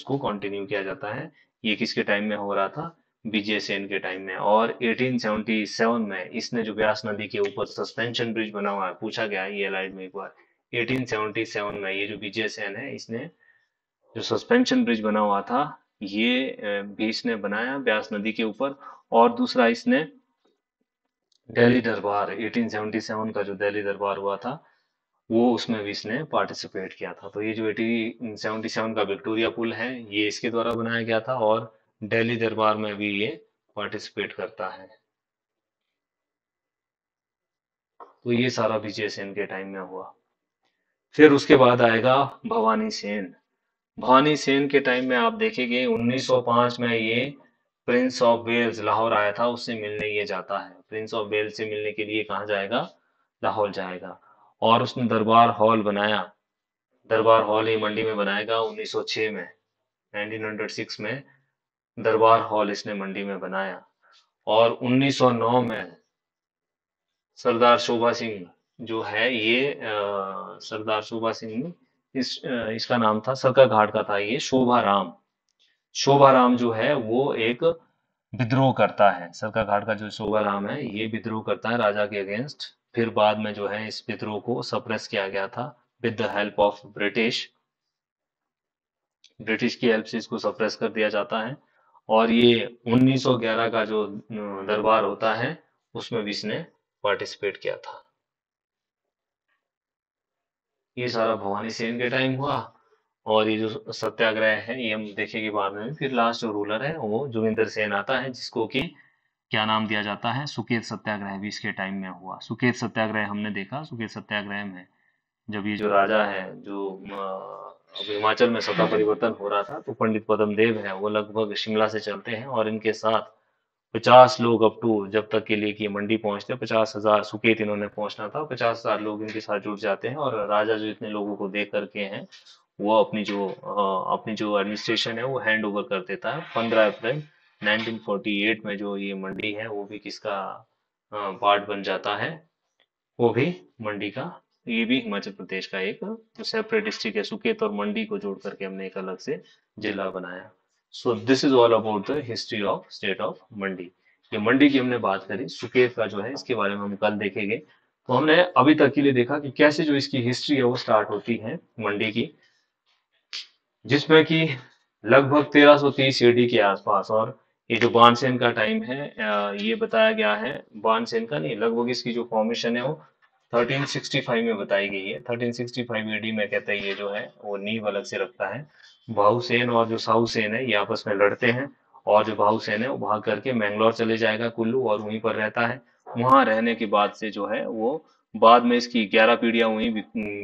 उसको कंटिन्यू किया जाता है ये किसके टाइम में हो रहा था विजय सेन के टाइम में और 1877 में इसने जो ब्यास नदी के ऊपर सस्पेंशन ब्रिज बना हुआ है पूछा गया ये एलाइड में एक बार 1877 में ये जो विजय सेन है इसने जो सस्पेंशन ब्रिज बना हुआ था ये भी इसने बनाया ब्यास नदी के ऊपर और दूसरा इसने दिल्ली दरबार 1877 का जो दिल्ली दरबार हुआ था वो उसमें भी इसने पार्टिसिपेट किया था तो ये जो 1877 का विक्टोरिया पुल है ये इसके द्वारा बनाया गया था और दिल्ली दरबार में भी ये पार्टिसिपेट करता है तो ये सारा विजय सेन के टाइम में हुआ फिर उसके बाद आएगा भवानी सेन भानी सेन के टाइम में आप देखेंगे 1905 में ये प्रिंस ऑफ वेल्स लाहौर आया था उससे मिलने ये जाता है प्रिंस ऑफ वेल्स से मिलने के लिए कहाँ जाएगा लाहौर जाएगा और उसने दरबार हॉल बनाया दरबार हॉल ये मंडी में बनाएगा 1906 में 1906 में दरबार हॉल इसने मंडी में बनाया और 1909 में सरदार शोभा सिंह जो है ये सरदार शोभा सिंह इस इसका नाम था सरका घाट का था ये शोभा राम शोभा राम जो है वो एक विद्रोह करता है सरका घाट का जो शोभा राम है ये विद्रोह करता है राजा के अगेंस्ट फिर बाद में जो है इस विद्रोह को सप्रेस किया गया था with the help of British British की हेल्प से इसको सप्रेस कर दिया जाता है और ये 1911 का जो दरबार होता है उसमें भी इसने पार्टिसिपेट किया था ये सारा भवानी सेन के टाइम हुआ और ये जो सत्याग्रह है ये हम देखेंगे बाद में फिर लास्ट जो रूलर है वो जोगिंदर सेन आता है जिसको कि क्या नाम दिया जाता है सुकेत सत्याग्रह भी इसके टाइम में हुआ सुकेत सत्याग्रह हमने देखा सुकेत सत्याग्रह में जब ये जो राजा है जो हिमाचल में सत्ता परिवर्तन हो रहा था तो पंडित पदम देव है वो लगभग शिमला से चलते हैं और इनके साथ पचास लोग अप टू जब तक के लिए कि मंडी पहुंचते हैं पचास हजार सुकेत इन्होंने पहुंचना था पचास हजार लोग इनके साथ जुड़ जाते हैं और राजा जो इतने लोगों को देख करके हैं वो अपनी जो अपनी जो एडमिनिस्ट्रेशन है वो हैंड ओवर कर देता है पंद्रह अप्रैल 1948 में जो ये मंडी है वो भी किसका पार्ट बन जाता है वो भी मंडी का ये भी हिमाचल प्रदेश का एक सेपरेट डिस्ट्रिक्ट है सुकेत और मंडी को जोड़ करके हमने एक अलग से जिला बनाया so this is all about the history of state of Mandi ये मंडी की हमने बात करी सुकेत का जो है इसके बारे में हम कल देखेंगे तो हमने अभी तक के लिए देखा कि कैसे जो इसकी हिस्ट्री है वो स्टार्ट होती है मंडी की जिसमें कि लगभग 1330 सीडी के आसपास और ये जो बानसेन का टाइम है ये बताया गया है बानसेन का नहीं लगभग इसकी जो फॉर्मेशन है वो 1365 में बताई गई है 1365 एडी में कहता है ये जो है वो नींव अलग से रखता है भाहुसेन और जो साहुसेन है ये आपस में लड़ते हैं और जो भाहुसेन है वो भाग करके मैंगलोर चले जाएगा कुल्लू और वहीं पर रहता है वहां रहने के बाद से जो है वो बाद में इसकी ग्यारह पीढ़ियां वहीं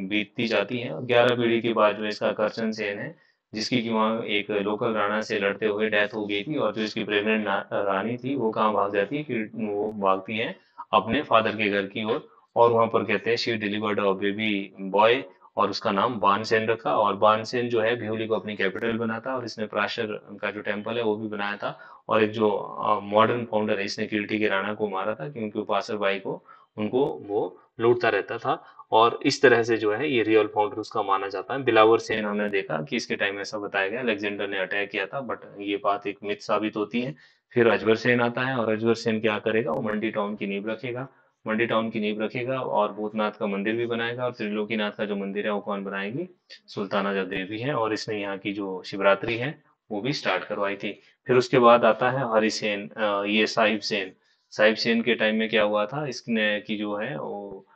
बीतती जाती हैं ग्यारह पीढ़ी के बाद जो इसका कर्चन सेन है जिसकी कि वहाँ एक लोकल राणा से लड़ते हुए डेथ हो गई थी और जो इसकी प्रेगनेंट रानी थी वो कहाँ भाग जाती है फिर वो भागती है अपने फादर के घर की ओर और वहां पर कहते हैं she delivered a baby boy और उसका नाम बानसेन रखा और बानसेन जो है भिवली को अपनी कैपिटल बना था और इसने प्राशर का जो टेम्पल है वो भी बनाया था और एक जो मॉडर्न फाउंडर है इसने किल्टी के राणा को मारा था क्योंकि उपासर भाई को उनको वो लूटता रहता था और इस तरह से जो है ये रियल फाउंडर उसका माना जाता है बिलावर सेन हमने देखा कि इसके टाइम ऐसा बताया गया अलेक्जेंडर ने अटैक किया था बट ये बात एक मिथ साबित होती है फिर अजबर सेन आता है और अजबर सेन क्या करेगा वो मंडी टाउन की नींव रखेगा मंडी टाउन की नींव रखेगा और भूतनाथ का मंदिर भी बनाएगा और त्रिलोकीनाथ का जो मंदिर है वो कौन बनाएगी सुल्ताना जब देवी है और इसने यहाँ की जो शिवरात्रि है वो भी स्टार्ट करवाई थी फिर उसके बाद आता है हरिसेन ये साहिब सेन साहिब सेन के टाइम में क्या हुआ था इसने की जो है वो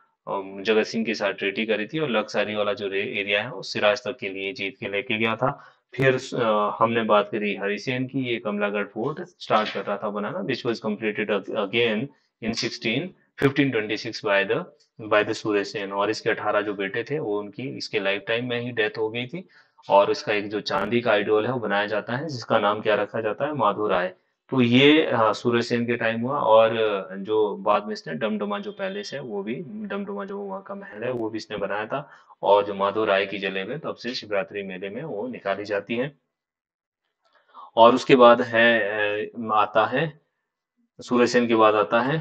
जगत सिंह के साथ ट्रेटी करी थी और लक्सारी वाला जो एरिया है वो सिराज तक के लिए जीत के लेके गया था फिर हमने बात करी हरिसेन की ये कमलागढ़ फोर्ट स्टार्ट कर रहा था बनाना which was completed again in sixteen 1526 by the by the Surya Sen और इसके 18 जो बेटे थे वो उनकी इसके लाइफ टाइम में ही डेथ हो गई थी और इसका एक जो चांदी का आइडियल है वो बनाया जाता है जिसका नाम क्या रखा जाता है माधो राय तो ये सूर्य हाँ, सेन के टाइम हुआ और जो बाद में इसने डमडमा जो पैलेस है वो भी डमडमा जो वहाँ का महल है वो भी इसने बनाया था और जो माधो राय की जले में तब से शिवरात्रि मेले में वो निकाली जाती है और उसके बाद है आता है सूर्य सेन के बाद आता है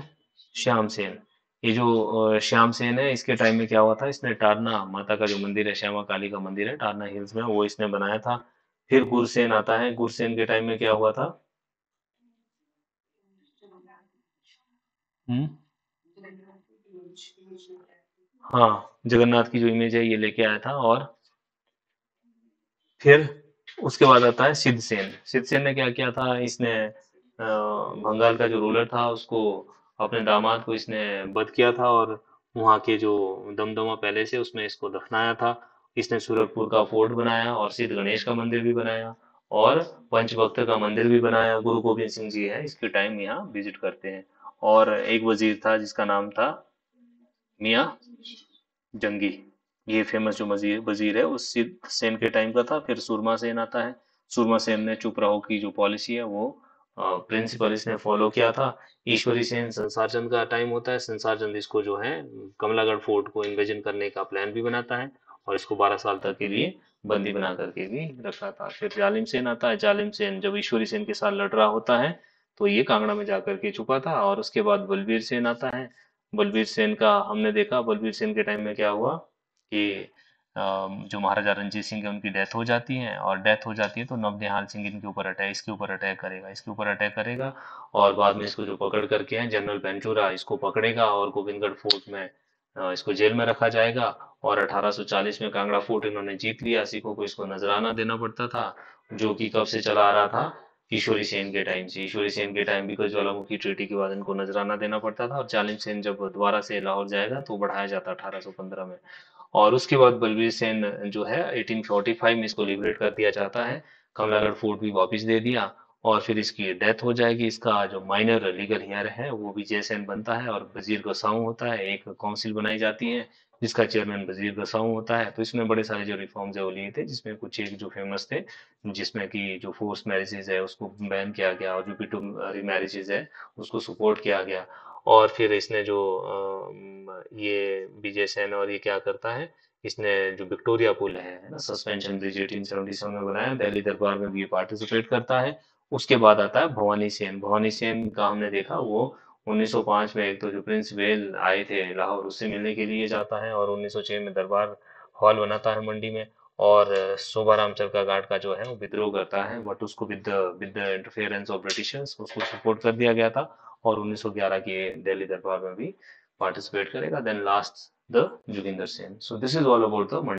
श्याम सेन ये जो श्याम सेन है इसके टाइम में क्या हुआ था इसने टारना माता का जो मंदिर है श्यामा काली का मंदिर है टारना हिल्स में वो इसने बनाया था फिर गुरसेन आता है गुरसेन के टाइम में क्या हुआ था हम्म हाँ जगन्नाथ की जो इमेज है ये लेके आया था और फिर उसके बाद आता है सिद्धसेन सिद्धसेन ने क्या किया था इसने बंगाल का जो रूलर था उसको अपने दामाद को इसने बद किया था और वहाँ के जो दमदमा पैलेस है उसमें इसको दफनाया था इसने सूरतपुर का फोर्ट बनाया और सिद्ध गणेश का मंदिर भी बनाया और पंचभक्त का मंदिर भी बनाया गुरु गोविंद सिंह जी है इसके टाइम यहाँ विजिट करते हैं और एक वजीर था जिसका नाम था मियाँ जंगी ये फेमस जो वजीर है वो सिद्ध सेन के टाइम का था फिर सुरमा सेन आता है सुरमा सेन ने चुप रहो की जो पॉलिसी है वो प्रिंसिपल इसने फॉलो किया था ईश्वरी सेन संसार चंद का टाइम होता है संसार चंद इसको जो है कमलागढ़ फोर्ट को इन्वेजन करने का प्लान भी बनाता है और इसको 12 साल तक के लिए बंदी बना करके भी रखा था फिर जालिम सेन आता है जालिम सेन जब ईश्वरी सेन के साथ लड़ रहा होता है तो ये कांगड़ा में जाकर के छुपा था और उसके बाद बलबीर सेन आता है बलबीर सेन का हमने देखा बलबीर सेन के टाइम में क्या हुआ कि जो महाराजा रंजीत सिंह है उनकी डेथ हो जाती है और डेथ हो जाती है तो नवनिहाल सिंह इनके ऊपर अटैक इसके ऊपर अटैक करेगा इसके ऊपर अटैक करेगा और बाद में इसको जो पकड़ करके हैं जनरल बेंचूरा इसको पकड़ेगा और गोविंदगढ़ फोर्ट में इसको जेल में रखा जाएगा और 1840 में कांगड़ा फोर्ट इन्होंने जीत लिया सिखों को इसको नजराना देना पड़ता था जो कि कब से चला आ रहा था किशोरी सेन के टाइम से ईश्वरी सेन के टाइम भी ज्वालामुखी ट्रीटी के बाद इनको नजराना देना पड़ता था और जालिम सेन जब दोबारा से लाहौर जाएगा तो बढ़ाया जाता 1815 में और उसके बाद बलबीर सेन जो है 1845 में इसको लिबरेट कर दिया जाता है कमलागढ़ हम्म। फोर्ट भी वापस दे दिया और फिर इसकी डेथ हो जाएगी इसका जो माइनर लीगल हेयर है वो भी जयसेन बनता है और वजीर गसाऊ होता है एक काउंसिल बनाई जाती है जिसका चेयरमैन वजीर गसाऊ होता है तो इसमें बड़े सारे जो रिफॉर्म्स है वो लिए थे जिसमें कुछ एक जो फेमस थे जिसमें कि जो फोर्स मैरिजेज है उसको बैन किया गया और जो पिटो मैरिजेज है उसको सपोर्ट किया गया और फिर इसने जो ये विजय सेन और ये क्या करता है इसने जो विक्टोरिया पुल है सस्पेंशन ब्रिज एटीन में बनाया दिल्ली दरबार में भी पार्टिसिपेट करता है उसके बाद आता है भवानी सेन भवानी सेन का हमने देखा वो 1905 में एक तो जो प्रिंस वेल आए थे लाहौर उससे मिलने के लिए जाता है और 1906 में दरबार हॉल बनाता है मंडी में और शोभा चरका घाट का जो है वो विद्रोह करता है बट उसको with with interference of britishers उसको सपोर्ट कर दिया गया था और 1911 के दिल्ली दरबार में भी पार्टिसिपेट करेगा then last the Joginder Sen so this is all about the